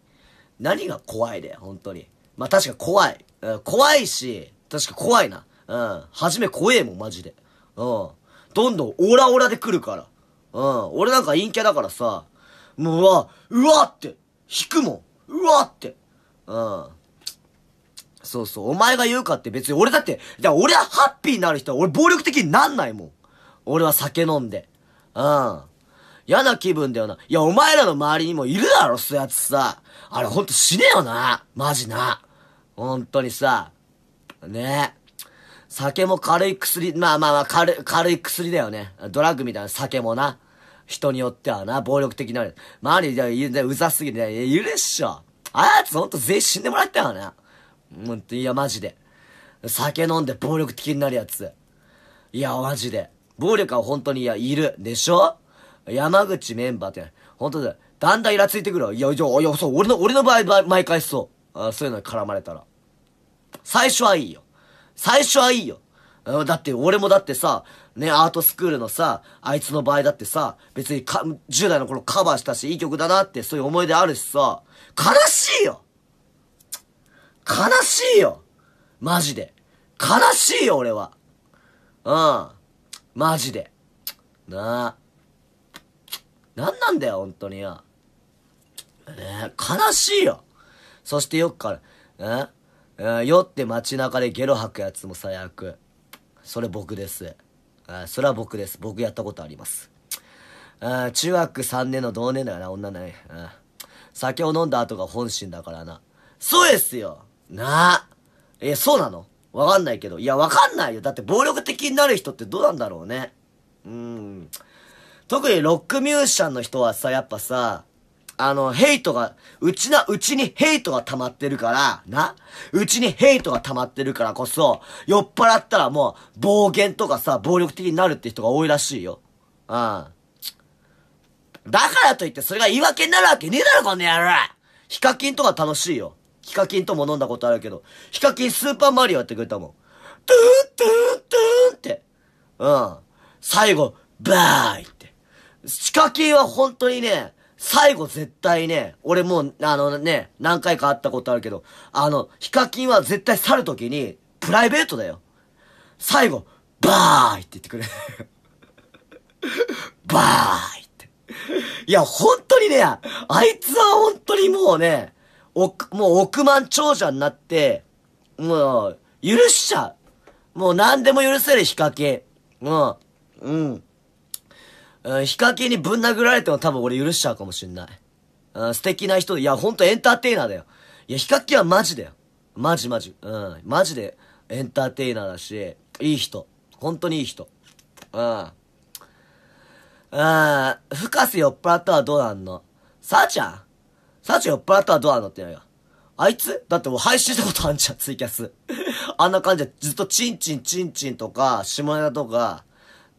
何が怖いで、本当に。まあ、確か怖い。うん、怖いし、確か怖いな。うん。はじめ怖えもん、マジで。うん。どんどんオラオラで来るから。うん。俺なんか陰キャだからさ、もう、うわ、うわって、引くもん。うわって。うん。そうそう、お前が言うかって別に俺だって、いや、俺はハッピーになる人は俺暴力的になんないもん。俺は酒飲んで。うん。嫌な気分だよな。いや、お前らの周りにもいるだろ、そうやつさ。あれほんと死ねよな。マジな。ほんとにさ。ね酒も軽い薬、まあまあまあ、軽、軽い薬だよね。ドラッグみたいな酒もな。人によってはな、暴力的にな。る。周りでうざすぎて、ね、許っしょ。あやつほんと全員死んでもらったよな、ね。んいや、マジで。酒飲んで暴力的になるやつ。いや、マジで。暴力は本当に、いや、いる。でしょ山口メンバーって、本当だ。だんだんイラついてくる。いや、いや、いや、そう、俺の、俺の場合、毎回そう。あそういうのに絡まれたら。最初はいいよ。最初はいいよ。だって、俺もだってさ、ね、アートスクールのさ、あいつの場合だってさ、別にか、10代の頃カバーしたし、いい曲だなって、そういう思い出あるしさ、悲しいよ悲しいよマジで。悲しいよ、俺は。うん。マジで。なあ。なんなんだよ、本当によ。ね悲しいよ。そしてよくから、ねえ酔って街中でゲロ吐くやつも最悪。それ僕です。それは僕です。僕やったことあります。あ中学3年の同年だよな、女だね。酒を飲んだ後が本心だからな。そうですよなあ。え、そうなのわかんないけど。いや、わかんないよ。だって暴力的になる人ってどうなんだろうね。うん。特にロックミュージシャンの人はさ、やっぱさ、あの、ヘイトが、うちな、うちにヘイトが溜まってるから、なうちにヘイトが溜まってるからこそ、酔っ払ったらもう、暴言とかさ、暴力的になるって人が多いらしいよ。うん。だからといって、それが言い訳になるわけねえだろ、この野郎ヒカキンとか楽しいよ。ヒカキンとも飲んだことあるけど、ヒカキンスーパーマリオやってくれたもん。トゥーントゥーントゥーンって。うん。最後、バーイって。ヒカキンは本当にね、最後絶対ね、俺もう、あのね、何回か会ったことあるけど、あの、ヒカキンは絶対去るときに、プライベートだよ。最後、バーイって言ってくれ。バーイって。いや、本当にね、あいつは本当にもうね、おもう億万長者になって、もう、許しちゃう。もう何でも許せるヒカキン。もう、うん。うん、ヒカキンにぶん殴られても多分俺許しちゃうかもしんない。うん、素敵な人、いや、ほんとエンターテイナーだよ。いや、ヒカキンはマジだよ。マジマジ。うん、マジでエンターテイナーだし、いい人。本当にいい人。うん。うん、深瀬酔っ払ったらどうなんのさあちゃんサチ酔っ払ったらどうなのってのよ。あいつだってもう配信したことあんじゃん、ツイキャス。あんな感じでずっとチンチンチンチンとか、下ネタとか、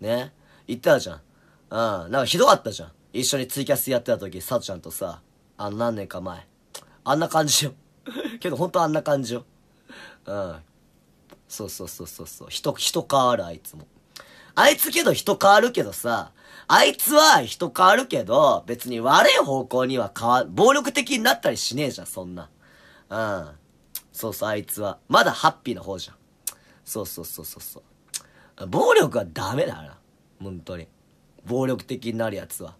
ね、言ってたじゃん。うん、なんかひどかったじゃん。一緒にツイキャスやってた時、サチゃんとさ、あの何年か前。あんな感じよ。けどほんとあんな感じよ。うん。そうそうそうそうそう。人、人変わる、あいつも。あいつけど人変わるけどさ、あいつは人変わるけど、別に悪い方向には変わ、暴力的になったりしねえじゃん、そんな。うん。そうそう、あいつは。まだハッピーな方じゃん。そうそうそうそうそう。暴力はダメだな。本当に。暴力的になるやつは。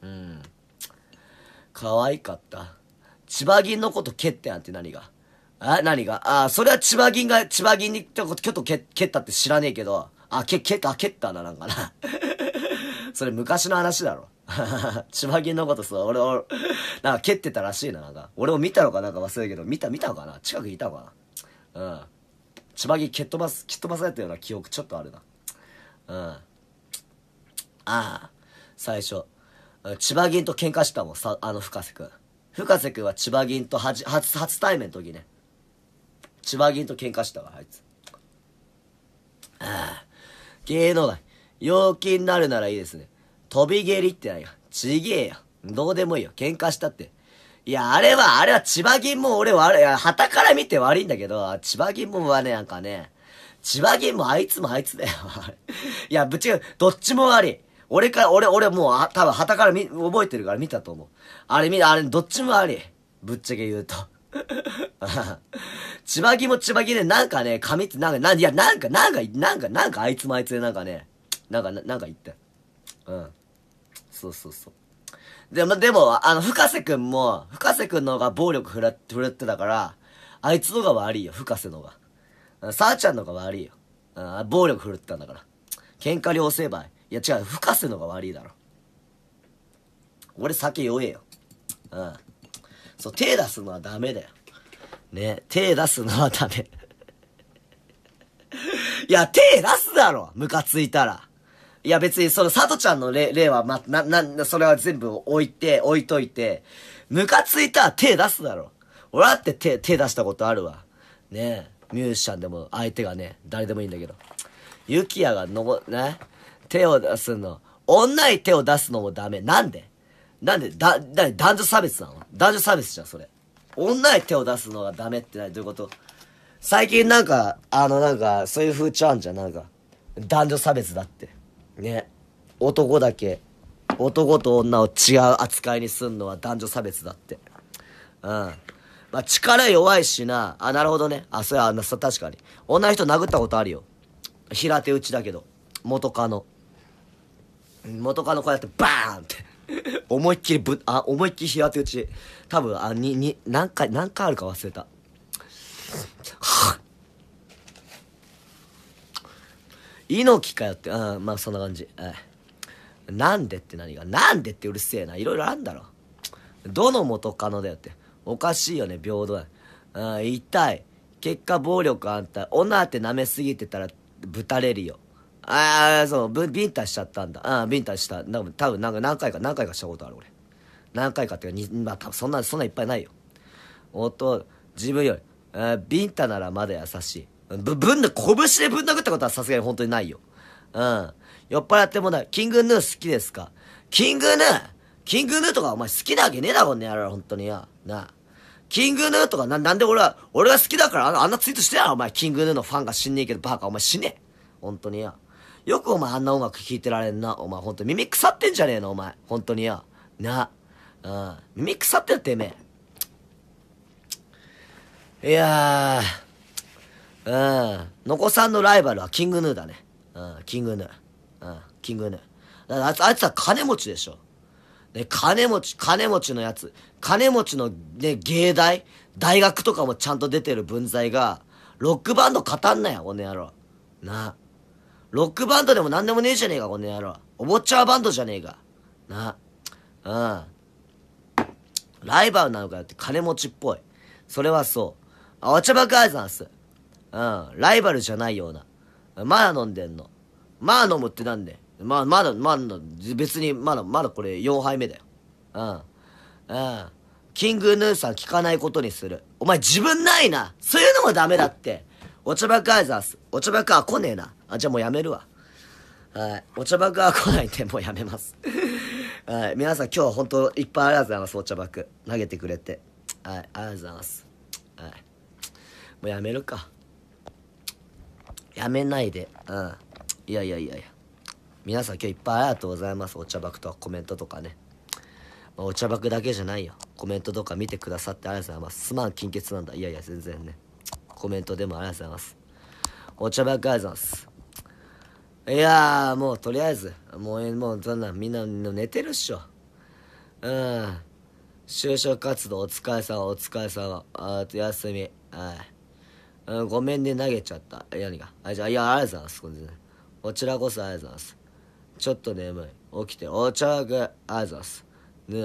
うん。可愛かった。千葉銀のこと蹴ってやんって何が。あ何がああ、それは千葉銀が、千葉銀にちょっと蹴ったって知らねえけど、あ、蹴、蹴った、蹴ったな、なんかな。それ昔の話だろ。千葉銀のことさ、俺、を、なんか蹴ってたらしいな、なんか。俺を見たのかなんか忘れるけど、見た、見たのかな近くにいたのかなうん。千葉銀蹴っ飛ばす、蹴っ飛ばされたような記憶ちょっとあるな。うん。ああ、最初。千葉銀と喧嘩したもん、さ、あの深瀬くん。深瀬くんは千葉銀とはじ、初、初対面の時ね。千葉銀と喧嘩したわ、あいつ。ああ、芸能だ。陽気になるならいいですね。飛び蹴りってないよ。ちげえよ。どうでもいいよ。喧嘩したって。いや、あれは、あれは千葉銀も俺悪い。いや、旗から見て悪いんだけど、千葉銀もはね、なんかね、千葉銀もあいつもあいつだよ。いや、ぶっちゃけ、どっちも悪い。俺から、俺、俺もう、多分旗から見、覚えてるから見たと思う。あれ見、あれ、どっちも悪い。ぶっちゃけ言うと。千葉銀も千葉銀で、なんかね、髪って、なんか、なん、いや、なんか、なんか、なんか、なんか、あいつもあいつで、なんかね、なんか、なんか言ったうん。そうそうそう。でも、でも、あの、深瀬くんも、深瀬くんの方が暴力振らって、振るってたから、あいつのが悪いよ、深瀬のが。さあちゃんのが悪いよ。うん、暴力振るってたんだから。喧嘩両成敗。いや違う、深瀬のが悪いだろ。俺酒酔えよ。うん。そう、手出すのはダメだよ。ね、手出すのはダメ。いや、手出すだろムカついたら。いや別にその佐藤ちゃんの例例はま、な、な、それは全部置いて、置いといて、ムカついたら手出すだろ。俺だって手、手出したことあるわ。ねえ、ミュージシャンでも相手がね、誰でもいいんだけど。ユキヤがのぼ、ね、手を出すの、女に手を出すのもダメ。なんでなんで、だ、だ、男女差別なの男女差別じゃん、それ。女に手を出すのがダメってないどういうこと最近なんか、あのなんか、そういう風潮あんじゃん、なんか。男女差別だって。ね男だけ男と女を違う扱いにすんのは男女差別だってうんまあ力弱いしなあなるほどねあそれは確かに女の人殴ったことあるよ平手打ちだけど元カノ元カノこうやってバーンって 思いっきりぶあ思いっきり平手打ち多分あにに何回何回あるか忘れたはっ猪木かよって、うん、まあそんな感じ。はい。なんでって何がなんでってうるせえな。いろいろあんだろ。どの元カノだよって。おかしいよね、平等だうん、痛い。結果暴力あんた、女って舐めすぎてたら、ぶたれるよ。ああ、そう、ぶ、ビンタしちゃったんだ。あビンタした。多分、多分、なんか何回か、何回かしたことある、俺。何回かっていうか、まあ、多分、そんな、そんないっぱいないよ。音、自分より、えビンタならまだ優しい。ぶ、ぶん拳でぶん殴ったことはさすがに本当にないよ。うん。酔っ払ってもない。キングヌー好きですかキングヌーキングヌーとかお前好きなわけねえだろ、ね、あれは本当にや。なキングヌーとかな、なんで俺は、俺が好きだからあんなツイートしてやろ、お前。キングヌーのファンが死んねえけど、バカ、お前死ねえ。本当にや。よくお前あんな音楽聴いてられんな。お前ほんと耳腐ってんじゃねえの、お前。本当にや。なうん。耳腐ってんってめえ。いやー。うん。のこさんのライバルはキングヌーだね。うん、キングヌー。うん、キングヌー。だあいつ、あいつは金持ちでしょ。ね、金持ち、金持ちのやつ。金持ちのね、芸大大学とかもちゃんと出てる文在が、ロックバンド語んなよ、この野郎。なロックバンドでも何でもねえじゃねえか、この野郎。おもちゃバンドじゃねえか。なうん。ライバルなのかよって金持ちっぽい。それはそう。あ、お茶ばガーズなんす。うん、ライバルじゃないような。まだ飲んでんの。まあ飲むってなんで。まあ、まだ、まだ、別に、まだ、まだこれ4杯目だよ。うん。うん。キングヌーさん聞かないことにする。お前自分ないなそういうのもダメだって。お茶アイザース。お茶爆は来ねえな。あ、じゃあもうやめるわ。はい。お茶爆は来ないっで、もうやめます。はい。皆さん今日は本当いっぱいありがとうございます。お茶爆。投げてくれて。はい。ありがとうございます。はい。もうやめるか。やめないで。うん。いやいやいやいや。皆さん今日いっぱいありがとうございます。お茶爆とかコメントとかね。まあ、お茶爆だけじゃないよ。コメントとか見てくださってありがとうございます。すまん、金欠なんだ。いやいや、全然ね。コメントでもありがとうございます。お茶爆ありがとうございます。いやー、もうとりあえず、もう、もう、そんな、みんな寝てるっしょ。うん。就職活動お疲れ様、お疲れ様。あと休み。はい。うん、ごめんね、投げちゃった。何があ、じゃあ、いや、ありがとうございます。こね、こちらこそありがとうございます。ちょっと眠い。起きて、お茶がありがとうございます。ね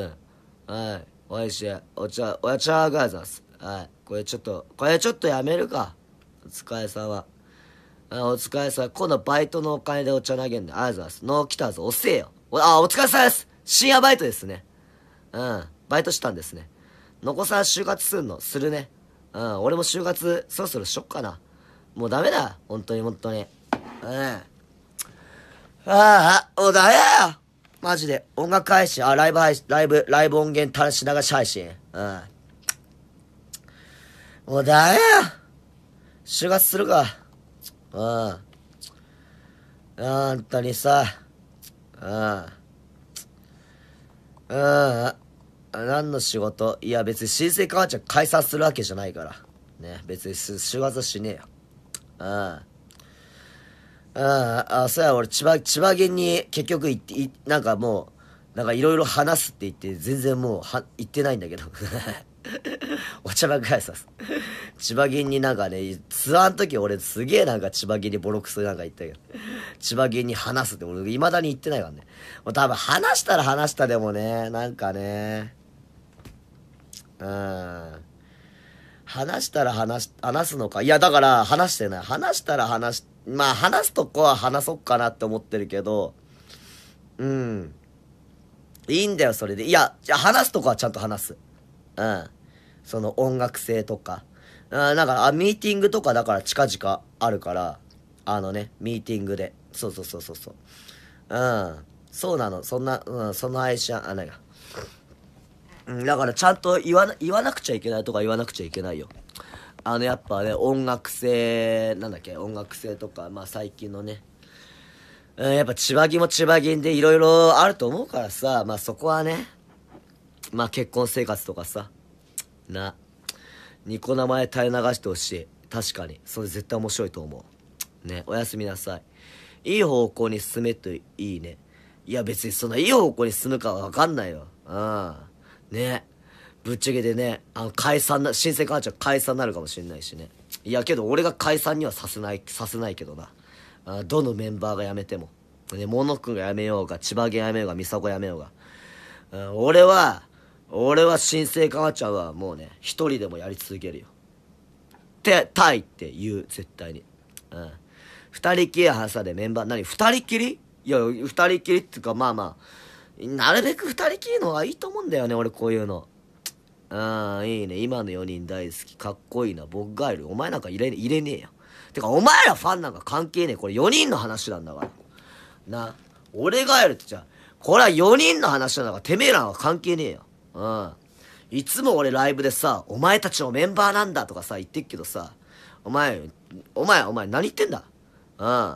はい、おいしい。お茶、お茶がありがとうございます。はい、これちょっと、これちょっとやめるか。お疲れ様。あお疲れ様。今度バイトのお金でお茶投げんで、ありがとうございます。の来たぞ、遅えよ。お、あ、お疲れ様です。深夜バイトですね。うん、バイトしたんですね。のこさん就活すんのするね。うん、俺も就活そろそろしよっかな。もうダメだ。本当に本当に。うん。ああ、もうダメだよマジで。音楽配信、あ、ライブ配信、ライブ、ライブ音源垂らし流し配信。うん。もうダメだよ就活するか。うん。あんにさ、うん。うん。何の仕事いや別に新生母ちゃん解散するわけじゃないから。ね。別に仕業しねえよ。うん。ああ、あそうや、俺、千葉、千葉県に結局行って、いなんかもう、なんかいろいろ話すって言って、全然もう、は、行ってないんだけど。お茶番解散千葉県になんかね、ツアーの時俺すげえなんか千葉県にボロクソなんか言ったけど、千葉県に話すって俺未だに言ってないからね。もう多分話したら話したでもね、なんかね、うん。話したら話話すのか。いや、だから話してない。話したら話し、まあ話すとこは話そうかなって思ってるけど、うん。いいんだよ、それで。いや、じゃ話すとこはちゃんと話す。うん。その音楽性とか。うん、かあ、ミーティングとかだから近々あるから、あのね、ミーティングで。そうそうそうそうそう。うん。そうなの。そんな、うん、その愛しあ、なんか。うん、だからちゃんと言わな、言わなくちゃいけないとか言わなくちゃいけないよ。あの、やっぱね、音楽性、なんだっけ、音楽性とか、まあ最近のね、うん、やっぱ千葉銀も千葉銀でいろいろあると思うからさ、まあそこはね、まあ結婚生活とかさ、な、ニコ生へ垂れ流してほしい。確かに。それ絶対面白いと思う。ね、おやすみなさい。いい方向に進めといいね。いや別にそんないい方向に進むかはわかんないよ。うん。ね。ぶっちゃけてね、あの、解散な、新生母ちゃん解散になるかもしんないしね。いやけど俺が解散にはさせない、させないけどな。あどのメンバーが辞めても。ね、モノクんが辞めようが、千葉県辞めようが、美佐子辞めようが。俺は、俺は新生母ちゃんはもうね、一人でもやり続けるよ。って、たいって言う、絶対に。うん。二人きりはさでメンバー、何二人きりいや、二人きりっていうか、まあまあ、なるべく二人きりの方がいいと思うんだよね、俺こういうの。うん、いいね。今の4人大好き。かっこいいな。僕がいる。お前なんか入れ、入れねえよ。てか、お前らファンなんか関係ねえ。これ4人の話なんだから。な、俺がやるってじゃあ、これは4人の話なんだから、てめえらは関係ねえよ。うん。いつも俺ライブでさ、お前たちのメンバーなんだとかさ、言ってっけどさ、お前、お前、お前、何言ってんだうん。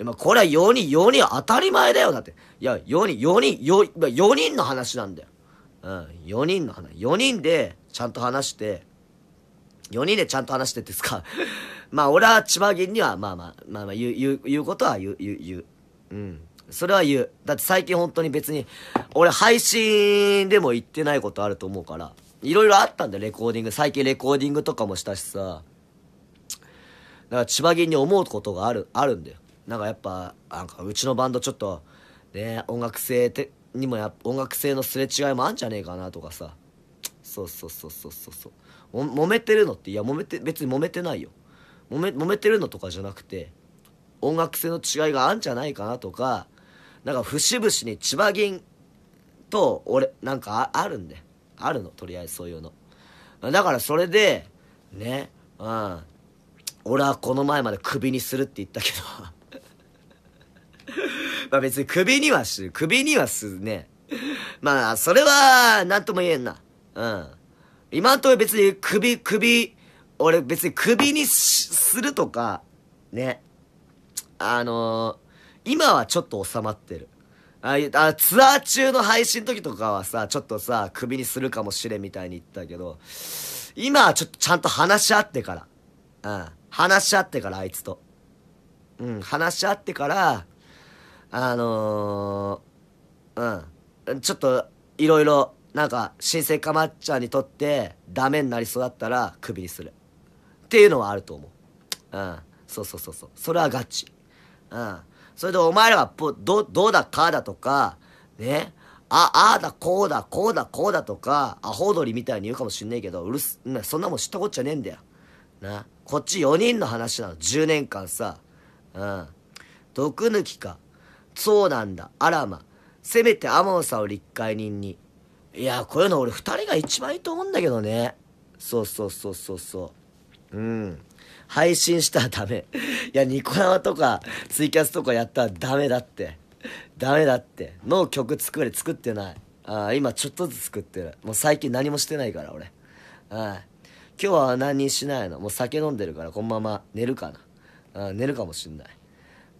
今、これは4人、4人当たり前だよ。だって、いや、4人、4人、4, 4人の話なんだよ。うん、4人の話。4人でちゃんと話して、4人でちゃんと話してですか。まあ、俺は千葉銀には、まあまあ、まあまあ言う、言う、言うことは言う、言う、言う。うん。それは言う。だって最近本当に別に、俺配信でも言ってないことあると思うから、いろいろあったんだよ、レコーディング。最近レコーディングとかもしたしさ。だから千葉銀に思うことがある、あるんだよ。なんかやっぱ、なんかうちのバンドちょっと、ね、音楽性てにもや音楽性のすれ違いもあんじゃねえかなとかさそうそうそうそうそうそう揉めてるのっていや揉めて別に揉めてないよ揉め揉めてるのとかじゃなくて音楽性の違いがあんじゃないかなとかなんか節々に千葉銀と俺なんかあるんであるのとりあえずそういうのだからそれでねうん俺はこの前までクビにするって言ったけど まあ別に首にはし、首にはすね。まあ、それは、なんとも言えんな。うん。今んとこ別に首、首、俺別に首にするとか、ね。あのー、今はちょっと収まってる。ああツアー中の配信時とかはさ、ちょっとさ、首にするかもしれんみたいに言ったけど、今はちょっとちゃんと話し合ってから。うん。話し合ってから、あいつと。うん、話し合ってから、あのー、うん、ちょっと、いろいろ、なんか、新生かまっちゃんにとって、ダメになりそうだったら、クビにする。っていうのはあると思う。うん。そうそうそうそう。それはガチ。うん。それで、お前らは、ど、どうだかだとか、ね。あ、ああだ、こうだ、こうだ、こうだとか、アホ踊りみたいに言うかもしんねえけど、うるす、な、そんなもん知ったこっちゃねえんだよ。な。こっち4人の話なの。10年間さ。うん。毒抜きか。そうなんだ。あらま。せめて天野さんを立会人に。いや、こういうの俺二人が一番いいと思うんだけどね。そうそうそうそうそう。うん。配信したらダメ。いや、ニコ生とか、ツイキャスとかやったらダメだって。ダメだって。の曲作れ、作ってない。あ今ちょっとずつ作ってる。もう最近何もしてないから俺。はい。今日は何しないのもう酒飲んでるからこのまま寝るかな。うん、寝るかもしんない。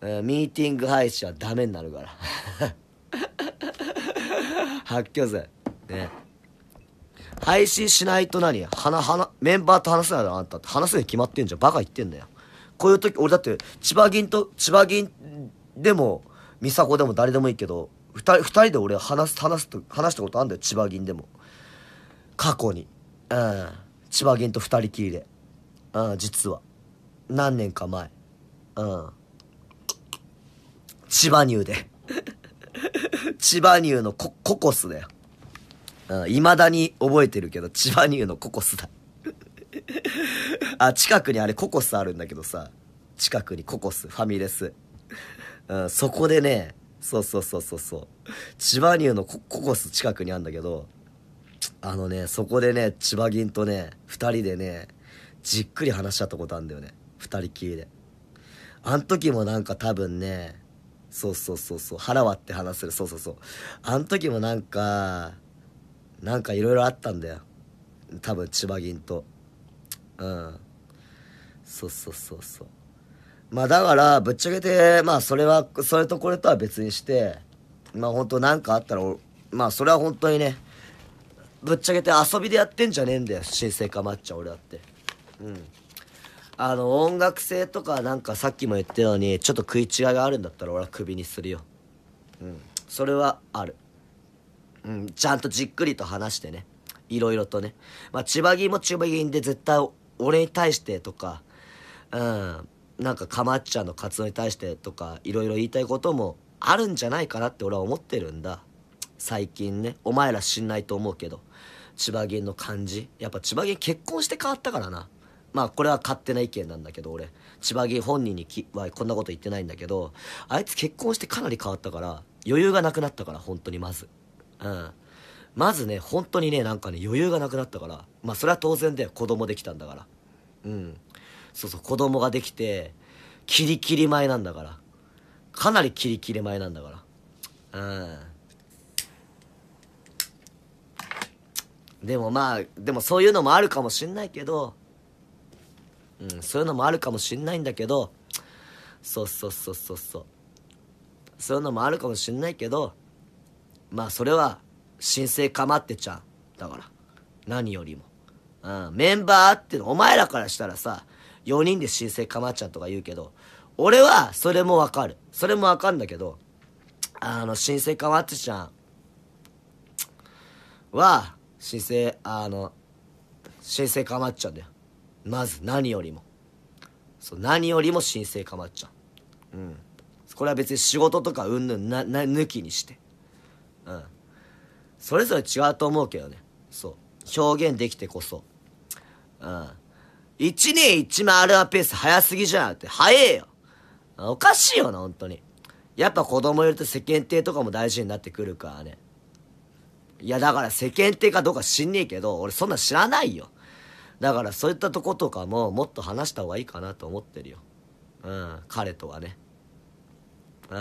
ミーティング配信はダメになるから 発狂罪ね配信しないと何はな、はな、メンバーと話すないあんたっ話すに決まってんじゃんバカ言ってんだよこういう時俺だって千葉銀と千葉銀でも美佐子でも誰でもいいけど二人二人で俺話す話すと話したことあるんだよ千葉銀でも過去にうん千葉銀と二人きりでうん実は何年か前うん千葉乳で。千葉乳のコココスだよ。うん、未だに覚えてるけど、千葉乳のココスだ。あ、近くにあれココスあるんだけどさ、近くにココス、ファミレス。うん、そこでね、そうそうそうそうそう。千葉乳のココス近くにあるんだけど、あのね、そこでね、千葉銀とね、二人でね、じっくり話し合ったことあるんだよね。二人きりで。あん時もなんか多分ね、そうそうそうそう腹割って話するそうそうそうあの時もなんかなんかいろいろあったんだよ多分千葉銀とうんそうそうそうそうまあだからぶっちゃけてまあそれはそれとこれとは別にしてまあ本当なんかあったらまあそれは本当にねぶっちゃけて遊びでやってんじゃねえんだよ新生かまっちゃ俺だってうんあの音楽性とかなんかさっきも言ったようにちょっと食い違いがあるんだったら俺はクビにするようんそれはあるうんちゃんとじっくりと話してねいろいろとねまあ千葉銀も千葉銀で絶対俺に対してとかうんなんかかまっちゃんの活動に対してとかいろいろ言いたいこともあるんじゃないかなって俺は思ってるんだ最近ねお前ら知んないと思うけど千葉銀の感じやっぱ千葉銀結婚して変わったからなまあこれは勝手な意見なんだけど俺千葉木本人にきはこんなこと言ってないんだけどあいつ結婚してかなり変わったから余裕がなくなったから本当にまずうんまずね本当にねなんかね余裕がなくなったからまあそれは当然だよ子供できたんだからうんそうそう子供ができてキリキリ前なんだからかなりキリキリ前なんだからうんでもまあでもそういうのもあるかもしんないけどうん、そういうのもあるかもしんないんだけど、そうそうそうそうそう。そういうのもあるかもしんないけど、まあそれは、神聖かまってちゃう。だから、何よりも。うん、メンバーっての、お前らからしたらさ、4人で申請かまっちゃうとか言うけど、俺はそれもわかる。それもわかんだけど、あの、申請かまってちゃんは、申請、あの、申請かまっちゃうんだよ。まず何よりもそう何よりも神聖かまっちゃううんこれは別に仕事とかうんぬんなな抜きにしてうんそれぞれ違うと思うけどねそう表現できてこそうん1年1 0ペース早すぎじゃんって早えよおかしいよな本当にやっぱ子供いると世間体とかも大事になってくるからねいやだから世間体かどうか知んねえけど俺そんな知らないよだからそういったとことかももっと話した方がいいかなと思ってるようん彼とはねうん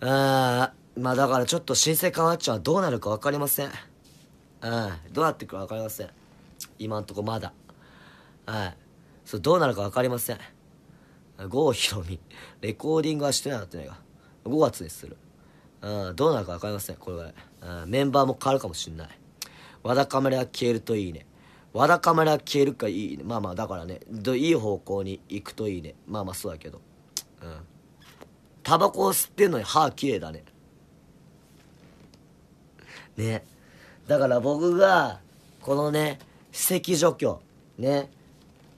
うんまあだからちょっと新生館わっちゃんはどうなるか分かりませんうんどうなってくるか分かりません今んとこまだはいそうどうなるか分かりません郷ひろみレコーディングはしてなかったねが5月にするうんどうなるか分かりませんこれは、うん、メンバーも変わるかもしんないわだかまりは消えるといいねわだかまは消えるかいいねまあまあだからねいい方向に行くといいねまあまあそうだけどうんタバコを吸ってんのに歯綺麗だねねだから僕がこのね歯石除去ね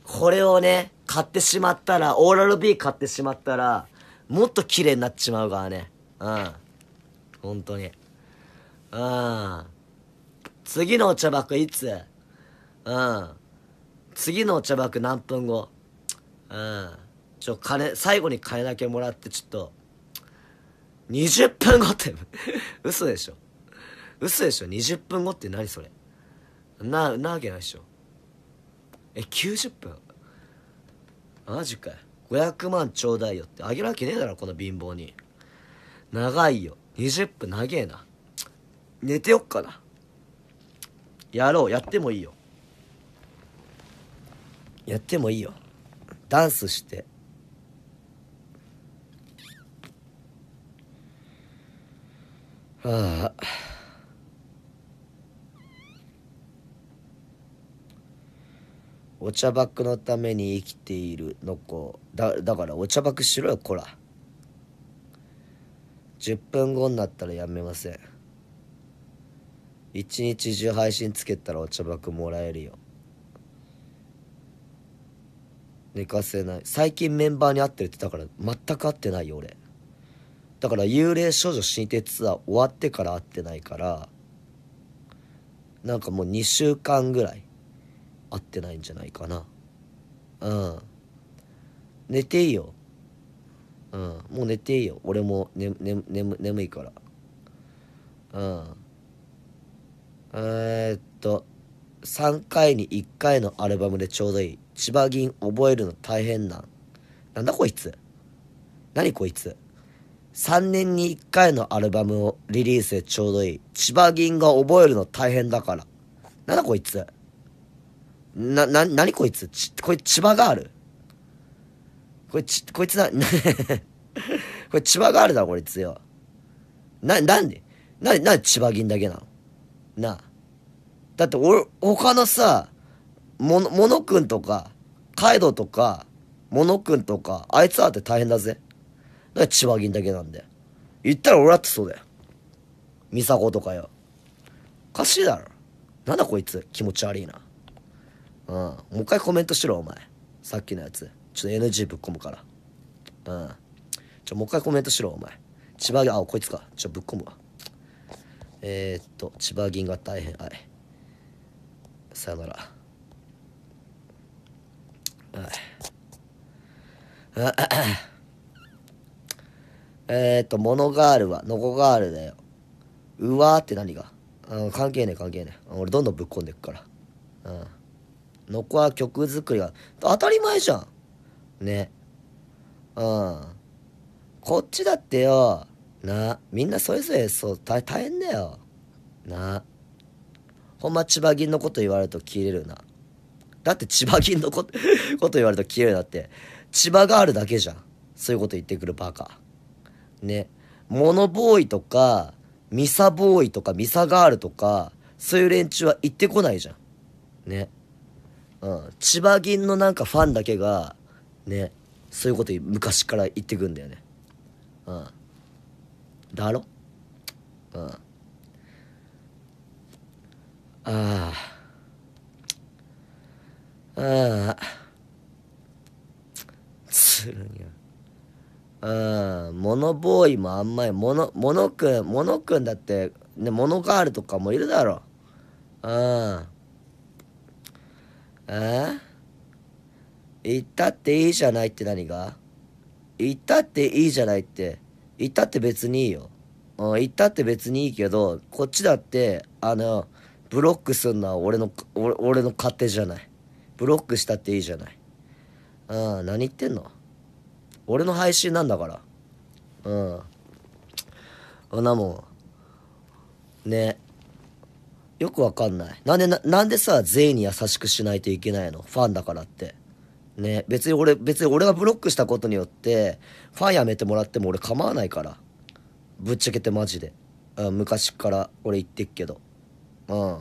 これをね買ってしまったらオーラル B 買ってしまったらもっと綺麗になっちまうからねうん本当にうん次のお茶箱いつうん。次のお茶爆何分後。うん。ちょ、金、最後に金だけもらって、ちょっと、20分後って 嘘でしょ。嘘でしょ。20分後って何それ。な、なわけないでしょ。え、90分マジかよ。500万ちょうだいよって。あげるわけねえだろ、この貧乏に。長いよ。20分長えな。寝てよっかな。やろう。やってもいいよ。やってもいいよダンスしてはあお茶バックのために生きているの子だだからお茶バックしろよこら10分後になったらやめません一日中配信つけたらお茶バックもらえるよ寝かせない最近メンバーに会ってるってだから全く会ってないよ俺だから幽霊少女新理ツアー終わってから会ってないからなんかもう2週間ぐらい会ってないんじゃないかなうん寝ていいようんもう寝ていいよ俺も、ねねね、眠いからうんえー、っと3回に1回のアルバムでちょうどいい千葉銀覚えるの大変な。なんだこいつ何こいつ3年に1回のアルバムをリリースでちょうどいい。千葉銀が覚えるの大変だから。なんだこいつな、な、なにこいつち、これ千葉ガールこれち、こいつな、これ千葉ガールだこいつよ。な、なんでな、なんで千葉銀だけなのなあ。だって俺、他のさ、もの、ものくんとか、カイドとか、ものくんとか、あいつらって大変だぜ。だから千葉銀だけなんで。言ったら俺だってそうだよ。ミサコとかよ。おかしいだろ。なんだこいつ、気持ち悪いな。うん。もう一回コメントしろ、お前。さっきのやつ。ちょっと NG ぶっ込むから。うん。ちょ、もう一回コメントしろ、お前。千葉銀、あ、こいつか。ちょ、ぶっ込むわ。えー、っと、千葉銀が大変、はい。さよなら。えっと、モノガールは、ノコガールだよ。うわーって何がうん、関係ねえ関係ねえ。俺どんどんぶっこんでくから。うん。ノコは曲作りは、当たり前じゃん。ね。うん。こっちだってよ、な、みんなそれぞれそう、大変だよ。な。ほんま千葉銀のこと言われると切れるな。だって千葉銀のこと 言われると綺麗だって。千葉ガールだけじゃん。そういうこと言ってくるバカ。ね。モノボーイとか、ミサボーイとか、ミサガールとか、そういう連中は行ってこないじゃん。ね。うん。千葉銀のなんかファンだけが、ね。そういうこと昔から言ってくんだよね。うん。だろうん。ああ。うん。つるにゃ。うん。モノボーイもあんまり、モノ、モノくん、モノくんだって、ね、モノガールとかもいるだろう。うん。え行ったっていいじゃないって何が行ったっていいじゃないって。行ったって別にいいよ。うん、行ったって別にいいけど、こっちだって、あの、ブロックすんのは俺の、俺の勝手じゃない。ブロックしたっていいじゃない。うん、何言ってんの俺の配信なんだから。うん。あんなもん。ね。よくわかんない。なんでな、なんでさ、全員に優しくしないといけないのファンだからって。ね。別に俺、別に俺がブロックしたことによって、ファンやめてもらっても俺構わないから。ぶっちゃけてマジで。うん、昔から俺言ってっけど。うん。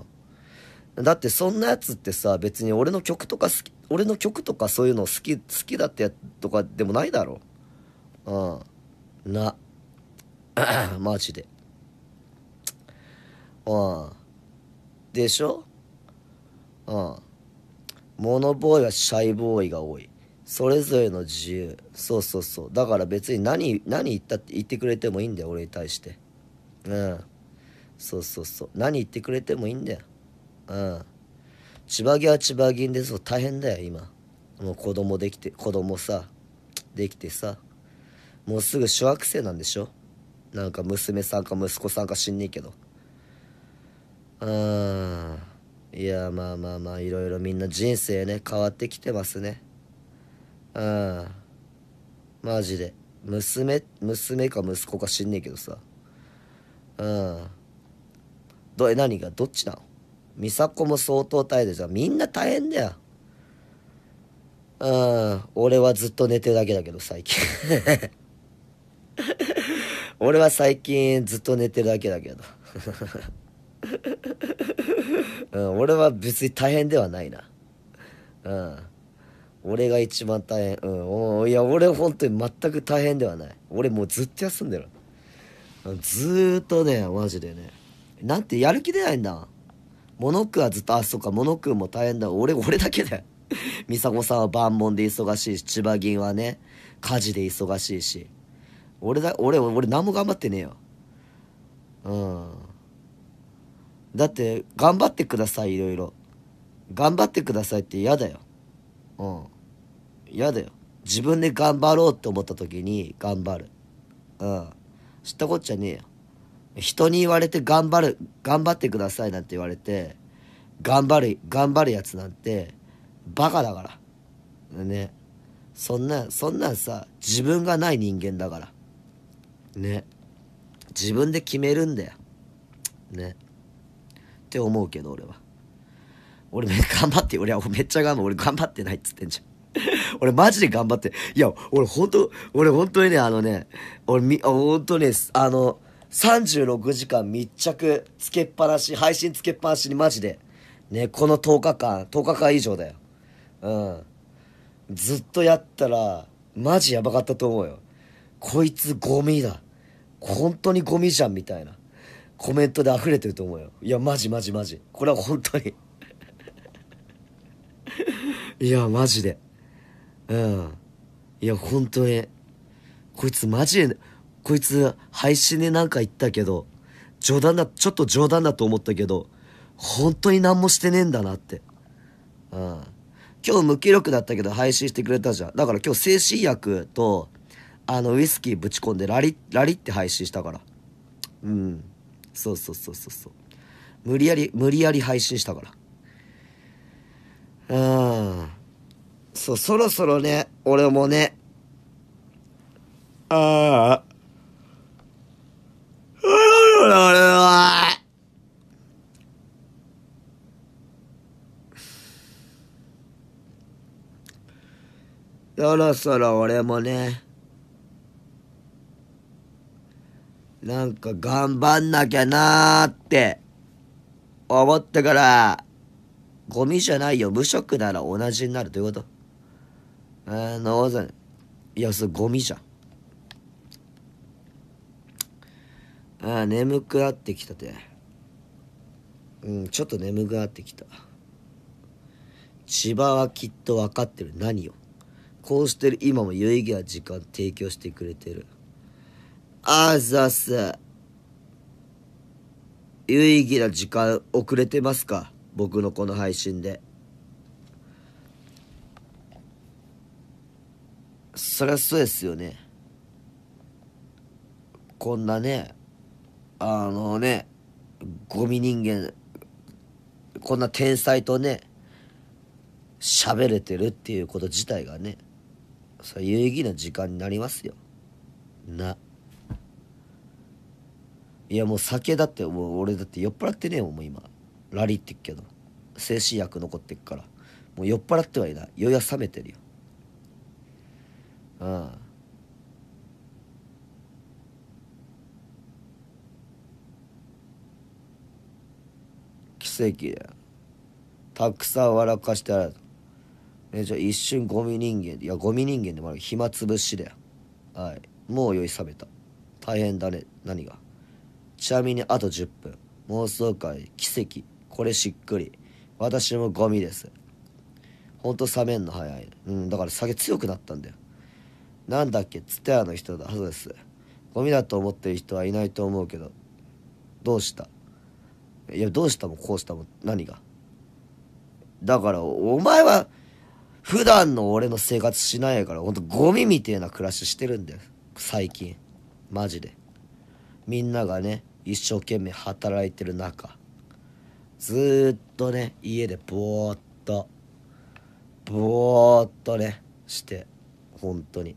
だってそんなやつってさ、別に俺の曲とか好き、俺の曲とかそういうの好き、好きだってやとかでもないだろ。うん。な。マジで。うん。でしょうん。モノボーイはシャイボーイが多い。それぞれの自由。そうそうそう。だから別に何、何言ったって言ってくれてもいいんだよ、俺に対して。うん。そうそうそう。何言ってくれてもいいんだよ。うん千葉木は千葉銀でそう大変だよ今もう子供できて子供さできてさもうすぐ小学生なんでしょなんか娘さんか息子さんかしんねえけどうんいやまあまあまあいろいろみんな人生ね変わってきてますねうんマジで娘娘か息子かしんねえけどさうんどえ何がどっちなの美佐子も相当大変ですみんな大変だよ。うん、俺はずっと寝てるだけだけど、最近 俺は最近ずっと寝てるだけだけど うん、俺は別に大変ではないな。うん。俺が一番大変。うん。いや、俺本当に全く大変ではない。俺もうずっと休んでる。ずーっとね、マジでね。なんてやる気出ないんだ。モノクはずっと、あ、そうか、モノクも大変だ。俺、俺だけだよ。ミサゴさんは万門で忙しいし、千葉銀はね、家事で忙しいし。俺だ、俺、俺何も頑張ってねえよ。うん。だって、頑張ってください、いろいろ。頑張ってくださいって嫌だよ。うん。嫌だよ。自分で頑張ろうって思った時に頑張る。うん。知ったこっちゃねえよ。人に言われて頑張る、頑張ってくださいなんて言われて、頑張る、頑張るやつなんて、バカだから。ね。そんな、そんなんさ、自分がない人間だから。ね。自分で決めるんだよ。ね。って思うけど、俺は。俺め、頑張って、俺はめっちゃ頑張る。俺頑張ってないっつってんじゃん。俺マジで頑張って。いや、俺ほんと、俺ほんとにね、あのね、俺み、ほんとね、あの、36時間密着、つけっぱなし、配信つけっぱなしにマジで。ね、この10日間、10日間以上だよ。うん。ずっとやったら、マジやばかったと思うよ。こいつゴミだ。本当にゴミじゃん、みたいな。コメントで溢れてると思うよ。いや、マジマジマジ。これは本当に いや、マジで。うん。いや、本当に。こいつマジで、こいつ配信でなんか言ったけど、冗談だ、ちょっと冗談だと思ったけど、本当に何もしてねえんだなって。うん。今日無気力だったけど配信してくれたじゃん。だから今日精神薬と、あの、ウイスキーぶち込んでラリ、ラリって配信したから。うん。そうそうそうそうそう。無理やり、無理やり配信したから。うん。そう、そろそろね、俺もね、ああ、そろそろ俺もね、なんか頑張んなきゃなーって思ったから、ゴミじゃないよ、無職なら同じになるということ。あの、いや、それゴミじゃん。ああ、眠くなってきたて。うん、ちょっと眠くなってきた。千葉はきっと分かってる。何よ。こうしてる今も有意義な時間提供してくれてる。あざす。有意義な時間遅れてますか僕のこの配信で。そりゃそうですよね。こんなね、あのね、ゴミ人間、こんな天才とね、喋れてるっていうこと自体がね、それ有意義な時間になりますよ。な。いやもう酒だってもう俺だって酔っ払ってねえもんもう今ラリーってっけど精神薬残ってっからもう酔っ払ってはいない酔いは冷めてるようん奇跡だよたくさん笑かしてあるえじゃあ一瞬ゴミ人間いやゴミ人間でもある暇つぶしだよはいもう酔い覚めた大変だね何がちなみにあと10分妄想界奇跡これしっくり私もゴミですほんと冷めんの早いうんだから酒強くなったんだよなんだっけツタヤの人だそうですゴミだと思ってる人はいないと思うけどどうしたいやどうしたもこうしたも何がだからお前は普段の俺の生活しないから、ほんとゴミみたいな暮らししてるんだよ。最近。マジで。みんながね、一生懸命働いてる中、ずっとね、家でぼーっと、ぼーっとね、して、本当に。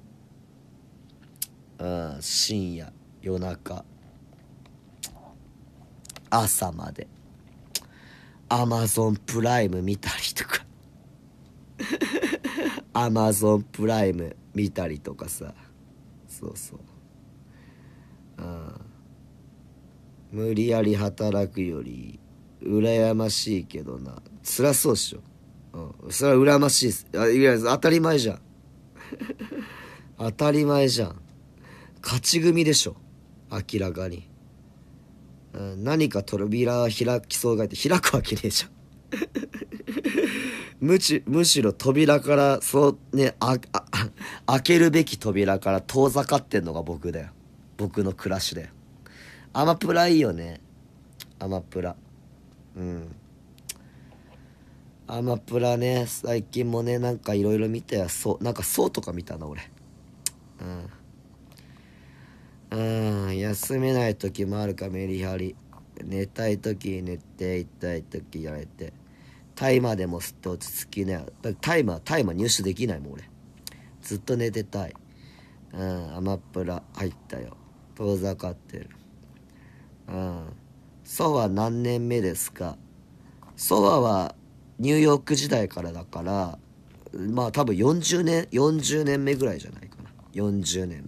うん、深夜、夜中、朝まで、アマゾンプライム見たりとか。アマゾンプライム見たりとかさそうそうああ無理やり働くより羨ましいけどな辛そうっしょ、うん、それは羨ましいっすいや当たり前じゃん 当たり前じゃん勝ち組でしょ明らかに、うん、何か扉開きそうがいて開くわけねえじゃんむしむしろ扉からそうねああ開けるべき扉から遠ざかってんのが僕だよ僕の暮らしでアマプラいいよねアマプラうんアマプラね最近もねなんかいろいろ見てやそうなんかそうとか見たな俺うんうん休めない時もあるかメリハリ寝たい時に寝て痛い時やれてタイマーでもすっと落ち着きなよ。タイマー、タイマー入手できないもん俺。ずっと寝てたい。うん、アマプラ入ったよ。遠ざかってる。うん。ソファ何年目ですかソファはニューヨーク時代からだから、まあ多分40年、40年目ぐらいじゃないかな。40年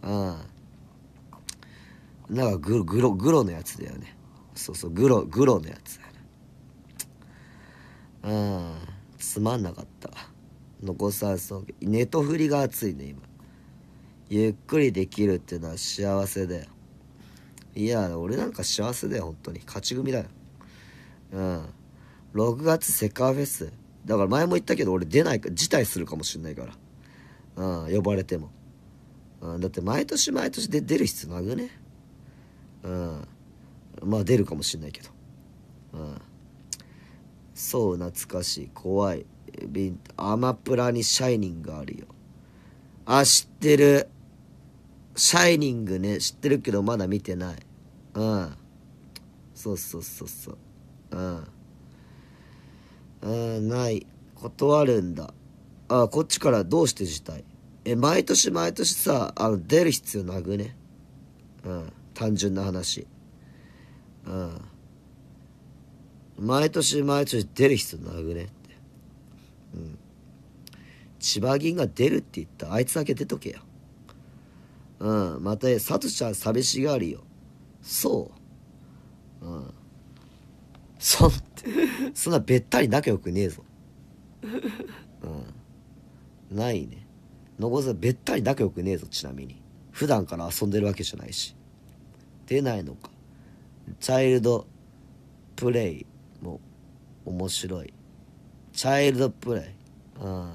目。うん。なんかググロ、グロのやつだよね。そうそう、グロ、グロのやつ。うんつまんなかった残さずの寝と振りが熱いね今ゆっくりできるっていうのは幸せだよいや俺なんか幸せだよ本当に勝ち組だようん6月セカフェスだから前も言ったけど俺出ないか辞退するかもしんないからうん呼ばれても、うん、だって毎年毎年で出る必要なくねうんまあ出るかもしんないけどうんそう懐かしい怖いアマプラにシャイニングあるよあ知ってるシャイニングね知ってるけどまだ見てないうんそうそうそうそううんうんない断るんだあこっちからどうして辞退え毎年毎年さあの出る必要なくねうん単純な話うん毎年毎年出る人殴なくねって。うん。千葉銀が出るって言ったあいつだけ出とけよ。うん。また、サトちゃん寂しがりよ。そう。うん。そん、そんなべったり仲良くねえぞ。うん。ないね。残すさべったり仲良くねえぞ、ちなみに。普段から遊んでるわけじゃないし。出ないのか。チャイルドプレイ面白い。チャイルドプレイ。うん。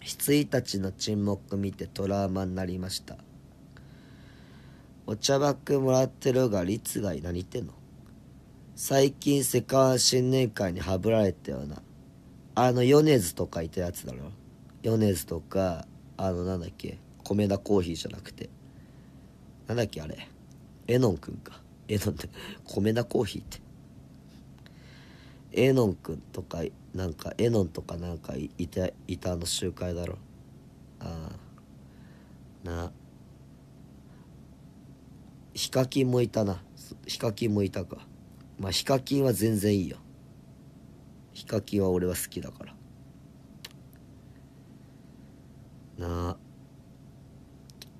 羊たちの沈黙見てトラウマになりました。お茶バッグもらってるが、律が何言ってんの最近世界新年会にハブられたような。あの、米津とかいたやつだろ。米津とか、あの、なんだっけ、米田コーヒーじゃなくて。なんだっけ、あれ。エノンくんか。エノンって、米田コーヒーって。エノン君とかなんかえのんとかなんかいたいたあの集会だろああなヒカキンもいたなヒカキンもいたかまあヒカキンは全然いいよヒカキンは俺は好きだからな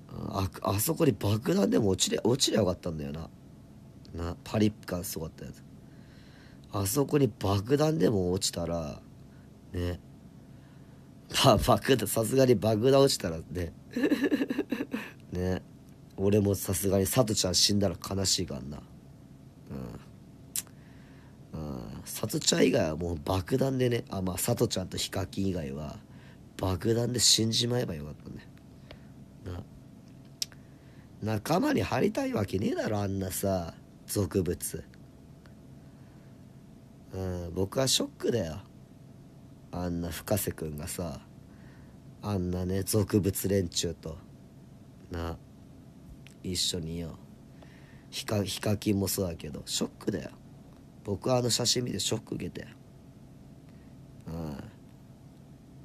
あああそこに爆弾でも落ちりゃ落ちりゃよかったんだよななパリッ感すごかったやつあそこに爆弾でも落ちたらねまあ爆弾さすがに爆弾落ちたらねね俺もさすがにさとちゃん死んだら悲しいかんなうん、さとちゃん以外はもう爆弾でねあまあさとちゃんとヒカキン以外は爆弾で死んじまえばよかったねな仲間に張りたいわけねえだろあんなさ俗物うん僕はショックだよあんな深瀬君がさあんなね俗物連中とな一緒によヒカヒカキンもそうだけどショックだよ僕はあの写真見てショック受けたよ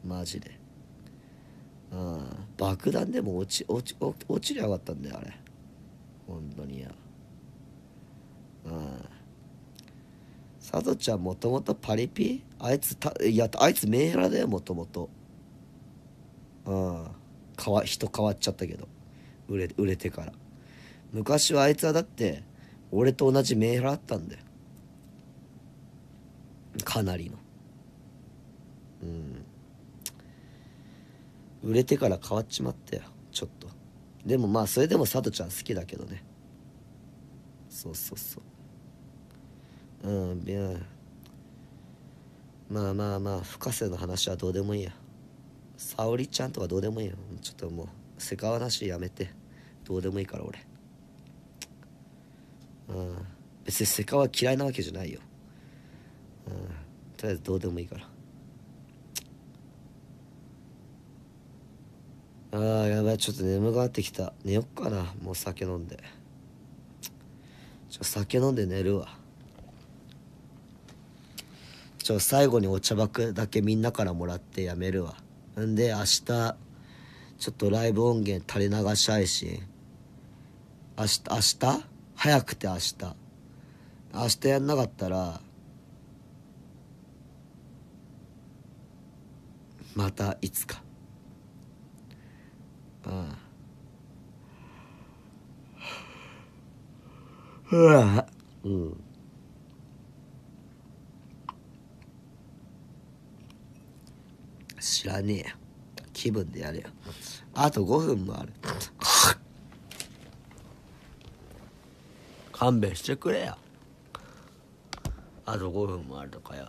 うんマジでうん爆弾でも落ち落ち落ちりゃよかったんだよあれ本当にようん佐藤ちゃんもともとパリピあいつたいやあいつメンヘラだよもともとうん変わ人変わっちゃったけど売れ売れてから昔はあいつはだって俺と同じメンヘラだったんだよかなりのうん売れてから変わっちまったよちょっとでもまあそれでも佐都ちゃん好きだけどねそうそうそううんいやまあまあまあ深瀬の話はどうでもいいや沙織ちゃんとかどうでもいいよちょっともうわなしやめてどうでもいいから俺うん別にせかわ嫌いなわけじゃないようんとりあえずどうでもいいからあーやばいちょっと眠くなってきた寝よっかなもう酒飲んでちょ酒飲んで寝るわちょ最後にお茶爆だけみんなからもらってやめるわんで明日ちょっとライブ音源垂れ流したいし明日明日早くて明日明日やんなかったらまたいつかうん。うわうん知らねえや気分でやれよあと5分もある勘弁してくれよあと5分もあるとかよ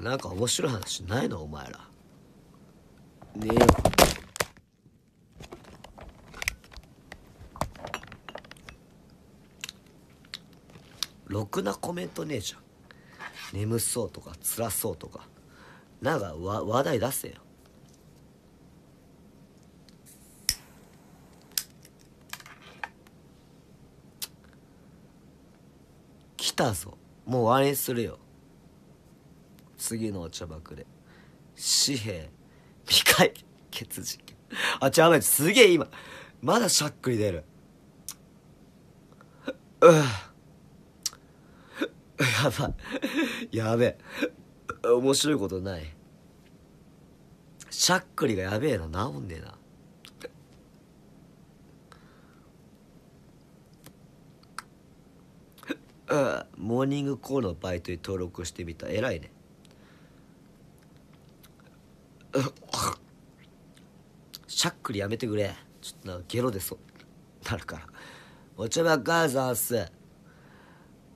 なんか面白い話ないのお前ら。ねえよ。ろくなコメントねえじゃん。眠そうとか、辛そうとか。なんかわ話題出せよ。来たぞ。もう終わりにするよ。次のお茶ばくれ紙幣未解決事件あちゃめすげえ今まだしゃっくり出るううやばいやべえ面白いことないしゃっくりがやべえな治んねえなモーニングコールのバイトに登録してみた偉いねしゃっくりやめてくれ。ちょっとゲロでそう。なるから。お茶ばっかりざんす。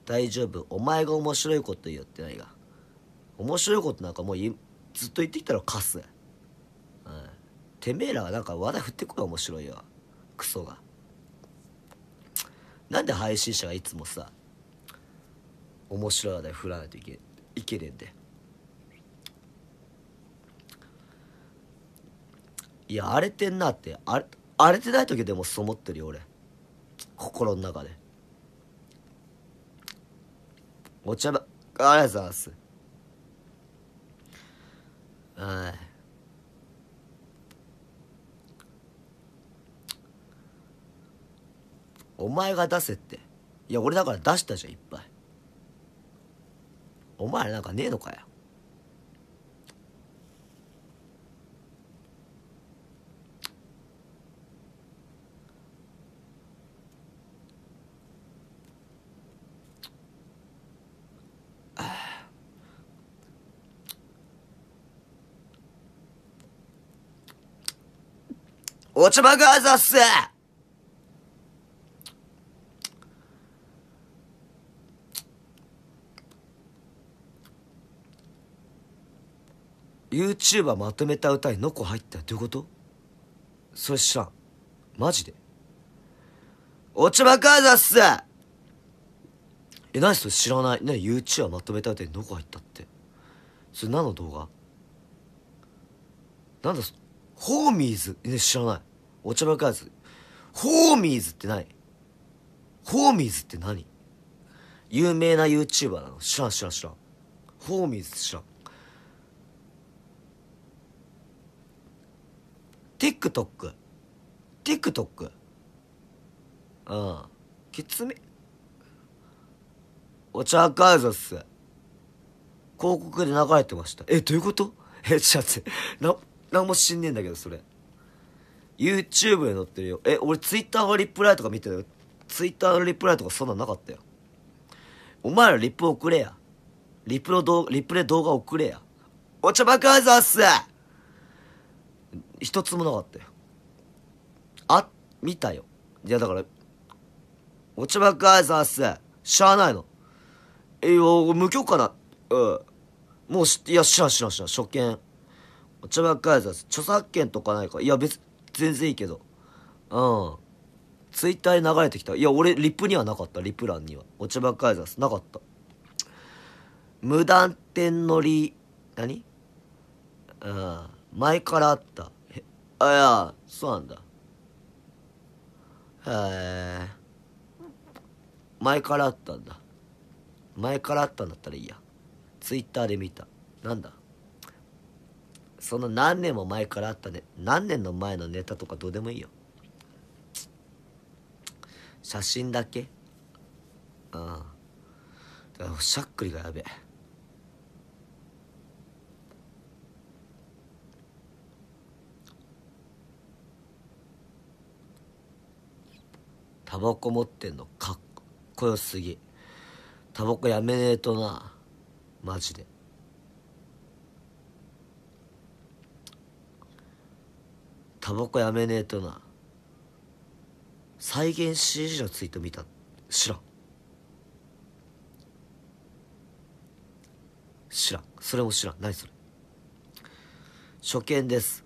大丈夫。お前が面白いこと言ってないが。面白いことなんかもうずっと言ってきたらカス。うん。てめえらはなんか話題振ってこい面白いよ。クソが。なんで配信者がいつもさ、面白い話題振らないといけいけねえんだよ。いや荒れてんなってれ荒れてない時でもそう思ってるよ俺心の中でお茶ありがとうございますはいお前が出せっていや俺だから出したじゃんいっぱいお前らなんかねえのかよお茶ばがざっすユーチューバーまとめた歌にノコ入ったどういうことそれ知らん。マジでお茶ばかざっすえ、何それ知らない。ね、ユーチューバーまとめた歌にノコ入ったって。それ何の動画なんだそれホーミーズえ、知らない。お茶のカズ。ホーミーズって何ホーミーズって何有名な YouTuber なの知らん知らん知らん。ホーミーズ知らん。TikTok。TikTok。ああ。きつめ。お茶カズっす。広告で流れてました。え、どういうこと え、ちょっと待って。な、何も知んねえんだけど、それ。YouTube で載ってるよ。え、俺 Twitter のリプライとか見てたよ。Twitter のリプライとかそんなんなかったよ。お前らリップ送れや。リップの動リプで動画送れや。お茶爆発っす一つもなかったよ。あ、見たよ。いやだから、お茶爆発っす。しゃあないの。え、いや、無許可な、うん。もう知って、いや、知らん知らん知らん。初見。お茶ばっかり著作権とかないかいや別全然いいけどうんツイッターで流れてきたいや俺リップにはなかったリプランにはお茶ばっかりでつなかった無断点乗り何うん前からあったあいやそうなんだへえ前からあったんだ前からあったんだったらいいやツイッターで見たなんだその何年も前からあったね何年の前のネタとかどうでもいいよ写真だけああしゃっくりがやべえタバコ持ってんのかっこよすぎタバコやめねえとなマジでタバコやめねえとな再現 CG のツイート見た知らん知らんそれも知らん何それ初見です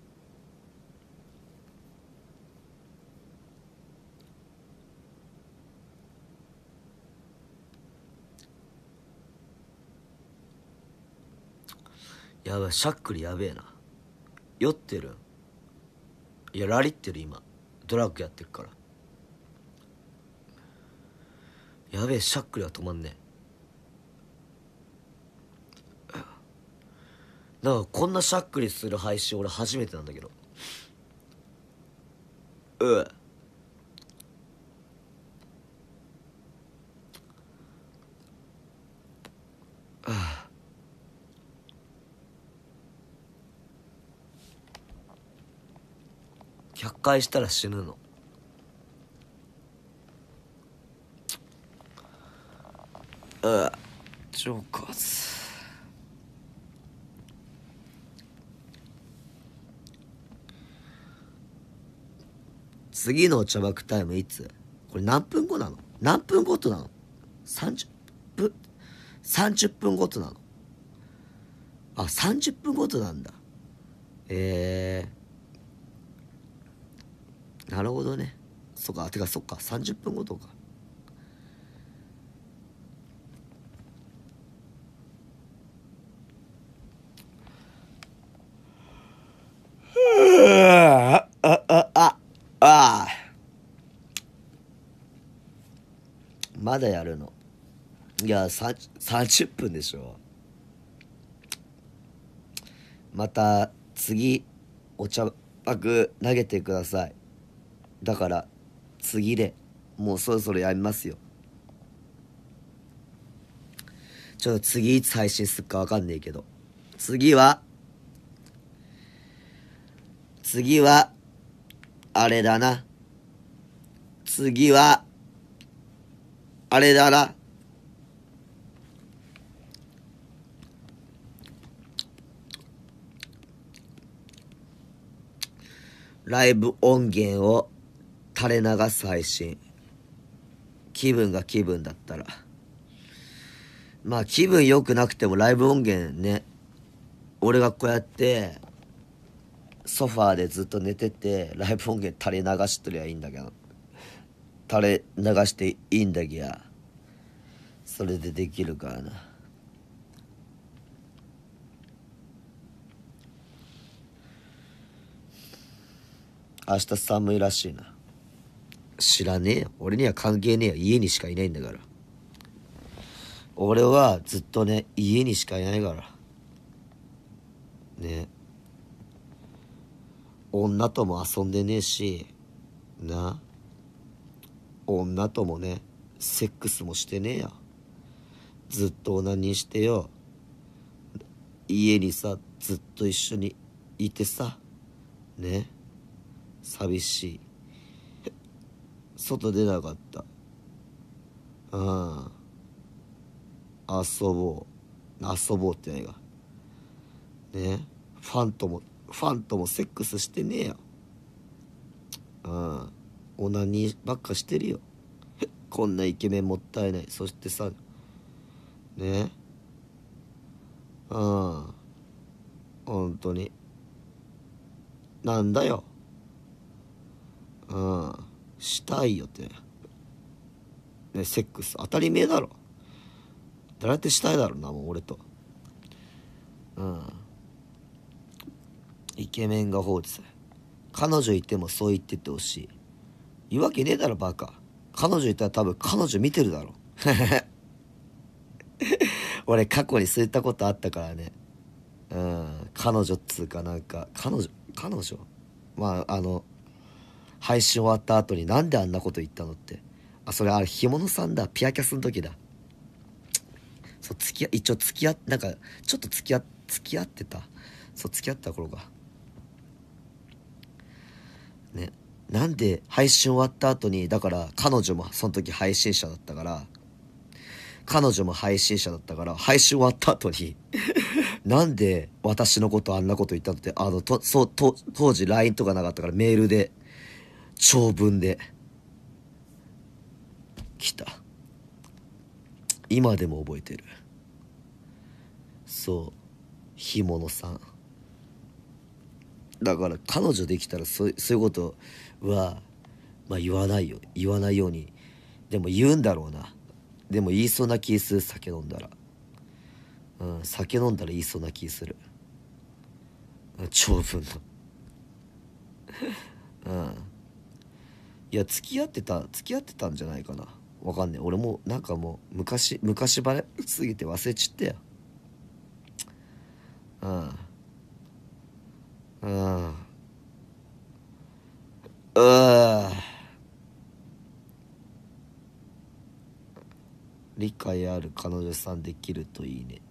やばいしゃっくりやべえな酔ってるいやラリってる今ドラッグやってるからやべえしゃっくりは止まんねえなんかこんなしゃっくりする配信俺初めてなんだけどうえああ100回したら死ぬのう超カス次のお茶爆タイムいつこれ何分後なの何分ごとなの ?30 分 ?30 分ごとなのあ、30分ごとなんだ。ええーなるほどねそっかてかそっか30分ごとかあああああまだやるのいや30分でしょまた次お茶爆投げてくださいだから次でもうそろそろやめますよちょっと次いつ配信すっかわかんねえけど次は次はあれだな次はあれだなライブ音源を垂れ流す配信気分が気分だったらまあ気分良くなくてもライブ音源ね俺がこうやってソファーでずっと寝ててライブ音源垂れ流しとりゃいいんだけど垂れ流していいんだぎゃそれでできるからな明日寒いらしいな知らねえよ。俺には関係ねえよ。家にしかいないんだから。俺はずっとね、家にしかいないから。ね。女とも遊んでねえし、な。女ともね、セックスもしてねえよ。ずっと女にしてよ。家にさ、ずっと一緒にいてさ。ね。寂しい。外出なかったうん遊ぼう遊ぼうってないがねファンともファンともセックスしてねえようんオナニーばっかしてるよ こんなイケメンもったいないそしてさねうん本当になんだようんしたいよって。ね、セックス。当たり前だろ。誰だってしたいだろうな、もう俺と。うん。イケメンが放置され。彼女いてもそう言っててほしい。言うわけねえだろ、バカ。彼女いたら多分彼女見てるだろ。俺過去にそういったことあったからね。うん。彼女っつうかなんか、彼女、彼女まあ、あの、配信終わった後になんであんなこと言ったのって。あ、それあれ、干物さんだ。ピアキャスの時だ。そう、付き一応付き合、なんか、ちょっと付き合、付き合ってた。そう、付き合った頃が。ね。なんで配信終わった後に、だから彼女もその時配信者だったから、彼女も配信者だったから、配信終わった後に なんで私のことあんなこと言ったのって、あの、と、そう、と、当時 LINE とかなかったからメールで長文で来た今でも覚えてるそう干物さんだから彼女できたらそういうことは、まあ、言わないよ言わないようにでも言うんだろうなでも言いそうな気する酒飲んだらうん酒飲んだら言いそうな気する長文の うんいや付き合ってた付き合ってたんじゃないかなわかんねえ俺もなんかもう昔昔バレすぎて忘れちったようんうんうん理解ある彼女さんできるといいね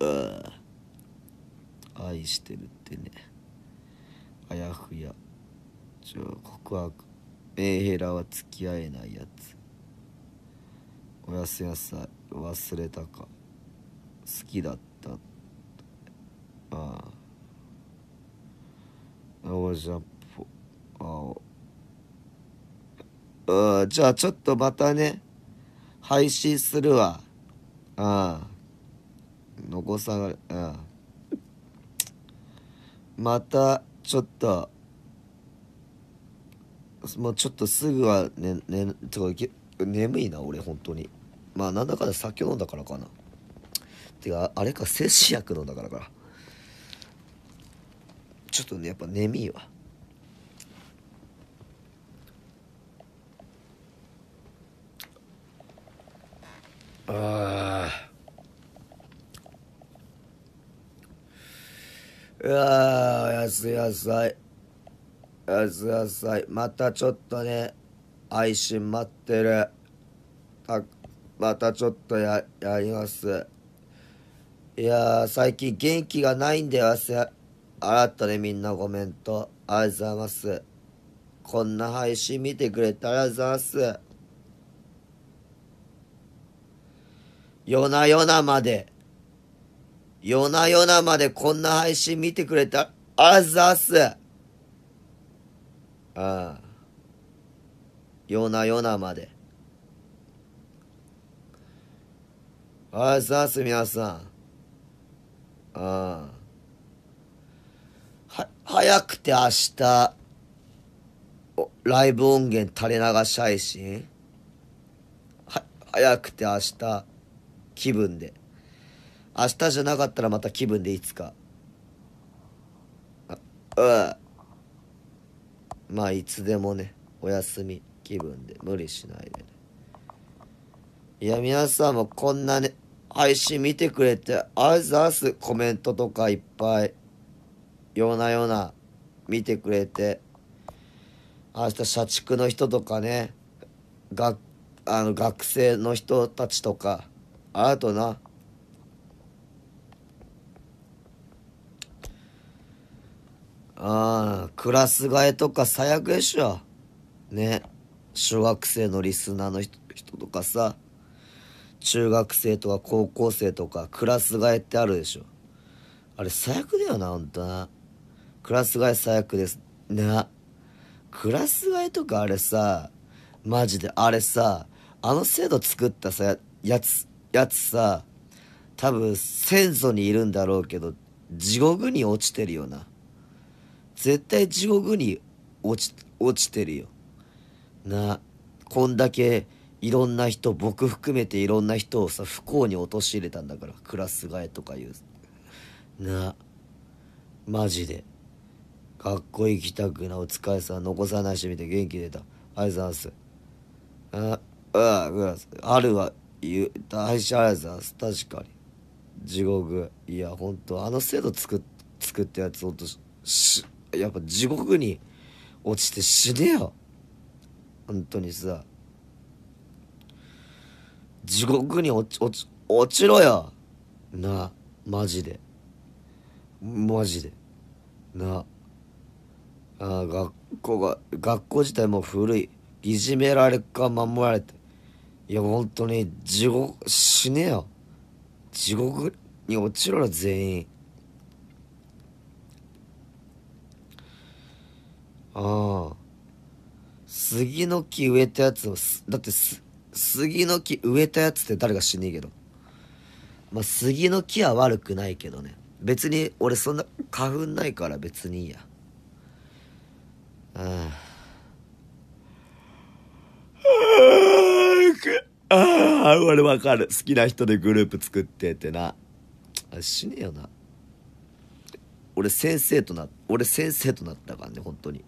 うん愛してるってねあやふや告白メンヘラは付き合えないやつおやすやさい忘れたか好きだったああおじゃっぽああじゃあちょっとまたね配信するわああ残さがああまたちょっともうちょっとすぐはねねとか眠いな俺本当にまあなんだかんだ酒飲んだからかなてかあれか摂取薬飲んだからかちょっとねやっぱ眠いわああうわーおやすいやさいやつがさいまたちょっとね配信待ってるまたちょっとややりますいや最近元気がないんでよせあったねみんなコメントありがとうございますこんな配信見てくれてありがとうございます夜な夜なまで夜な夜なまでこんな配信見てくれたありがとうございますああ夜な夜なまであいさすみやさんああは早くて明日ライブ音源垂れ流し配信は早くて明日気分で明日じゃなかったらまた気分でいつかあうんまあいつでもねお休み気分で無理しないでねいや皆さんもこんなね配信見てくれてあいざあすコメントとかいっぱいようなような見てくれて明日社畜の人とかねがあの学生の人たちとかあとなああ、クラス替えとか最悪でしょ。ね。小学生のリスナーの人とかさ、中学生とか高校生とかクラス替えってあるでしょ。あれ最悪だよな、ほんとな。クラス替え最悪です。な。クラス替えとかあれさ、マジであれさ、あの制度作ったさ、やつ、やつさ、多分先祖にいるんだろうけど、地獄に落ちてるよな。絶対地獄に落ち落ちてるよなこんだけいろんな人僕含めていろんな人をさ不幸に陥れたんだからクラス替えとかいうなマジで学校行きたくなお疲れさん残さないしみて元気出たありがとうございますああああるわ言う大しありがとうございます確かに地獄いやほんとあの制度作作ったやつほんとしやっぱ地獄に落ちて死ねよ本当にさ地獄に落ち落ち落ちろよなマジでマジでなあ学校が学校自体も古いいじめられか守られていや本当に地獄死ねよ地獄に落ちろよ全員ああ。杉の木植えたやつを、だってす、杉の木植えたやつって誰が死ねえけど。まあ、杉の木は悪くないけどね。別に、俺そんな、花粉ないから別にいいや。ああ。ああ、俺わかる。好きな人でグループ作ってってな。あ死ねえよな。俺先生とな、俺先生となったからね、本当に。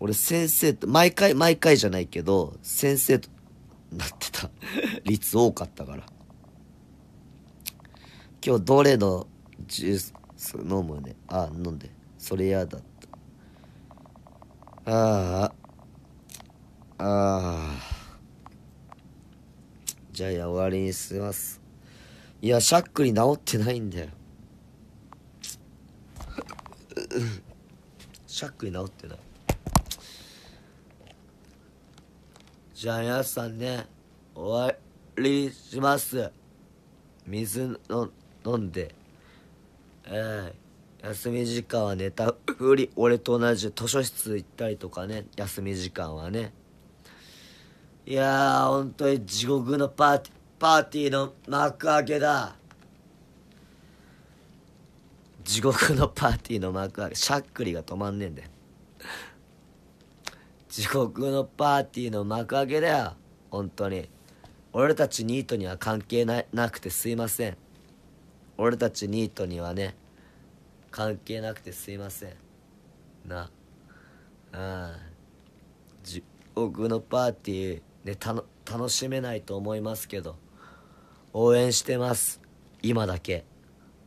俺先生と、毎回毎回じゃないけど、先生となってた 率多かったから。今日どれのジュース飲むね。あ、飲んで。それ嫌だった。ああ。ああ。じゃあ、や、終わりにします。いや、しゃっくり治ってないんだよ。しゃっくり治ってない。じゃあ皆さんね、終わりします。水の飲んで。えー、休み時間は寝たふり、俺と同じ図書室行ったりとかね、休み時間はね。いやー、本当に地獄のパーティー、パーティーの幕開けだ。地獄のパーティーの幕開け、しゃっくりが止まんねえんだよ。地獄のパーティーの幕開けだよ本当に俺たちニートには関係ななくてすいません俺たちニートにはね関係なくてすいませんなうん地獄のパーティーね楽しめないと思いますけど応援してます今だけ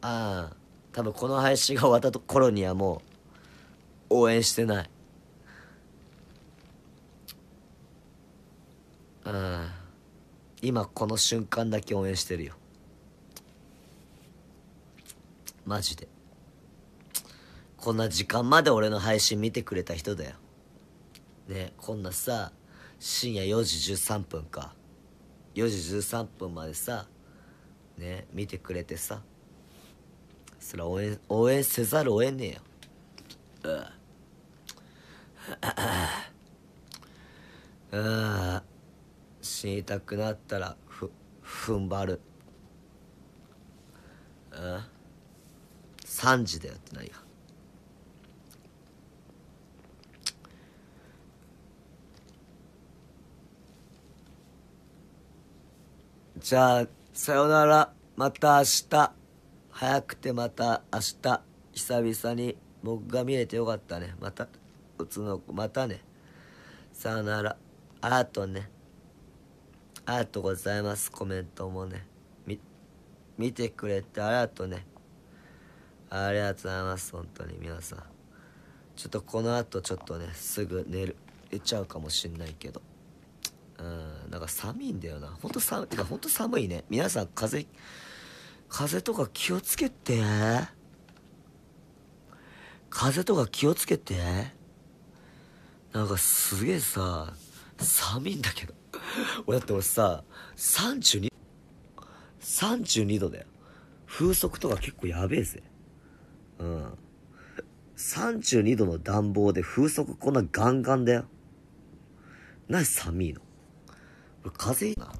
ああ多分この配信が終わった頃にはもう応援してないうん今この瞬間だけ応援してるよマジでこんな時間まで俺の配信見てくれた人だよねこんなさ深夜4時13分か4時13分までさね見てくれてさそれ応援応援せざるを得ねえようんうん死にたくなったらふ踏ん張るあ3時だよってないよ。じゃあさよならまた明日早くてまた明日久々に僕が見えてよかったねまたうつのまたねさよならあとねありがとうございます。コメントもね。み、見てくれてありがとうね。ありがとうございます。本当に皆さん。ちょっとこの後ちょっとね、すぐ寝る、寝ちゃうかもしんないけど。うん、なんか寒いんだよな。ほんと寒い、てかほんと寒いね。皆さん風風邪とか気をつけて。風邪とか気をつけて。なんかすげえさ、寒いんだけど。俺だって俺さ32 32度だよ風速とか結構やべえぜうん32度の暖房で風速こんなガンガンだよなに寒いの風邪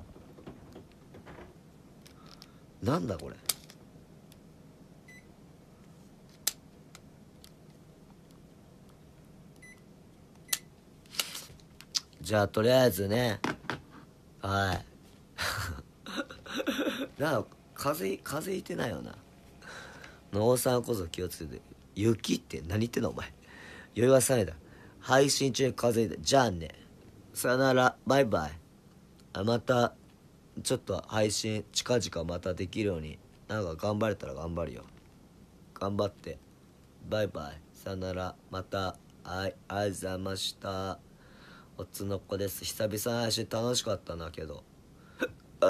ななんだこれじゃあとりあえずねはいあ 風邪風邪ひいてないよな農産こそ気をつけて雪って何言ってんのお前余裕はさねだ配信中風邪ひいてじゃあねさよならバイバイあまたちょっと配信近々またできるようになんか頑張れたら頑張るよ頑張ってバイバイさよならまたあいあいざましたおつのこです久々の配信楽しかったなけど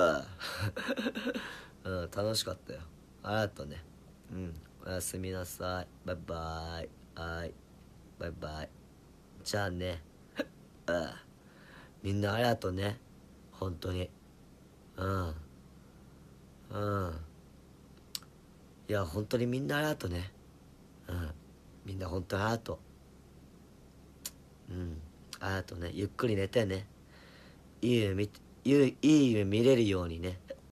うん、楽しかったよありがとうねうんおやすみなさいバイバイはいバイバイじゃあね みんなありがとうね本当にうんうんいや本当にみんなありがとうねうんみんな本当にありがとううんあとねゆっくり寝てねいい夢いい夢見れるようにね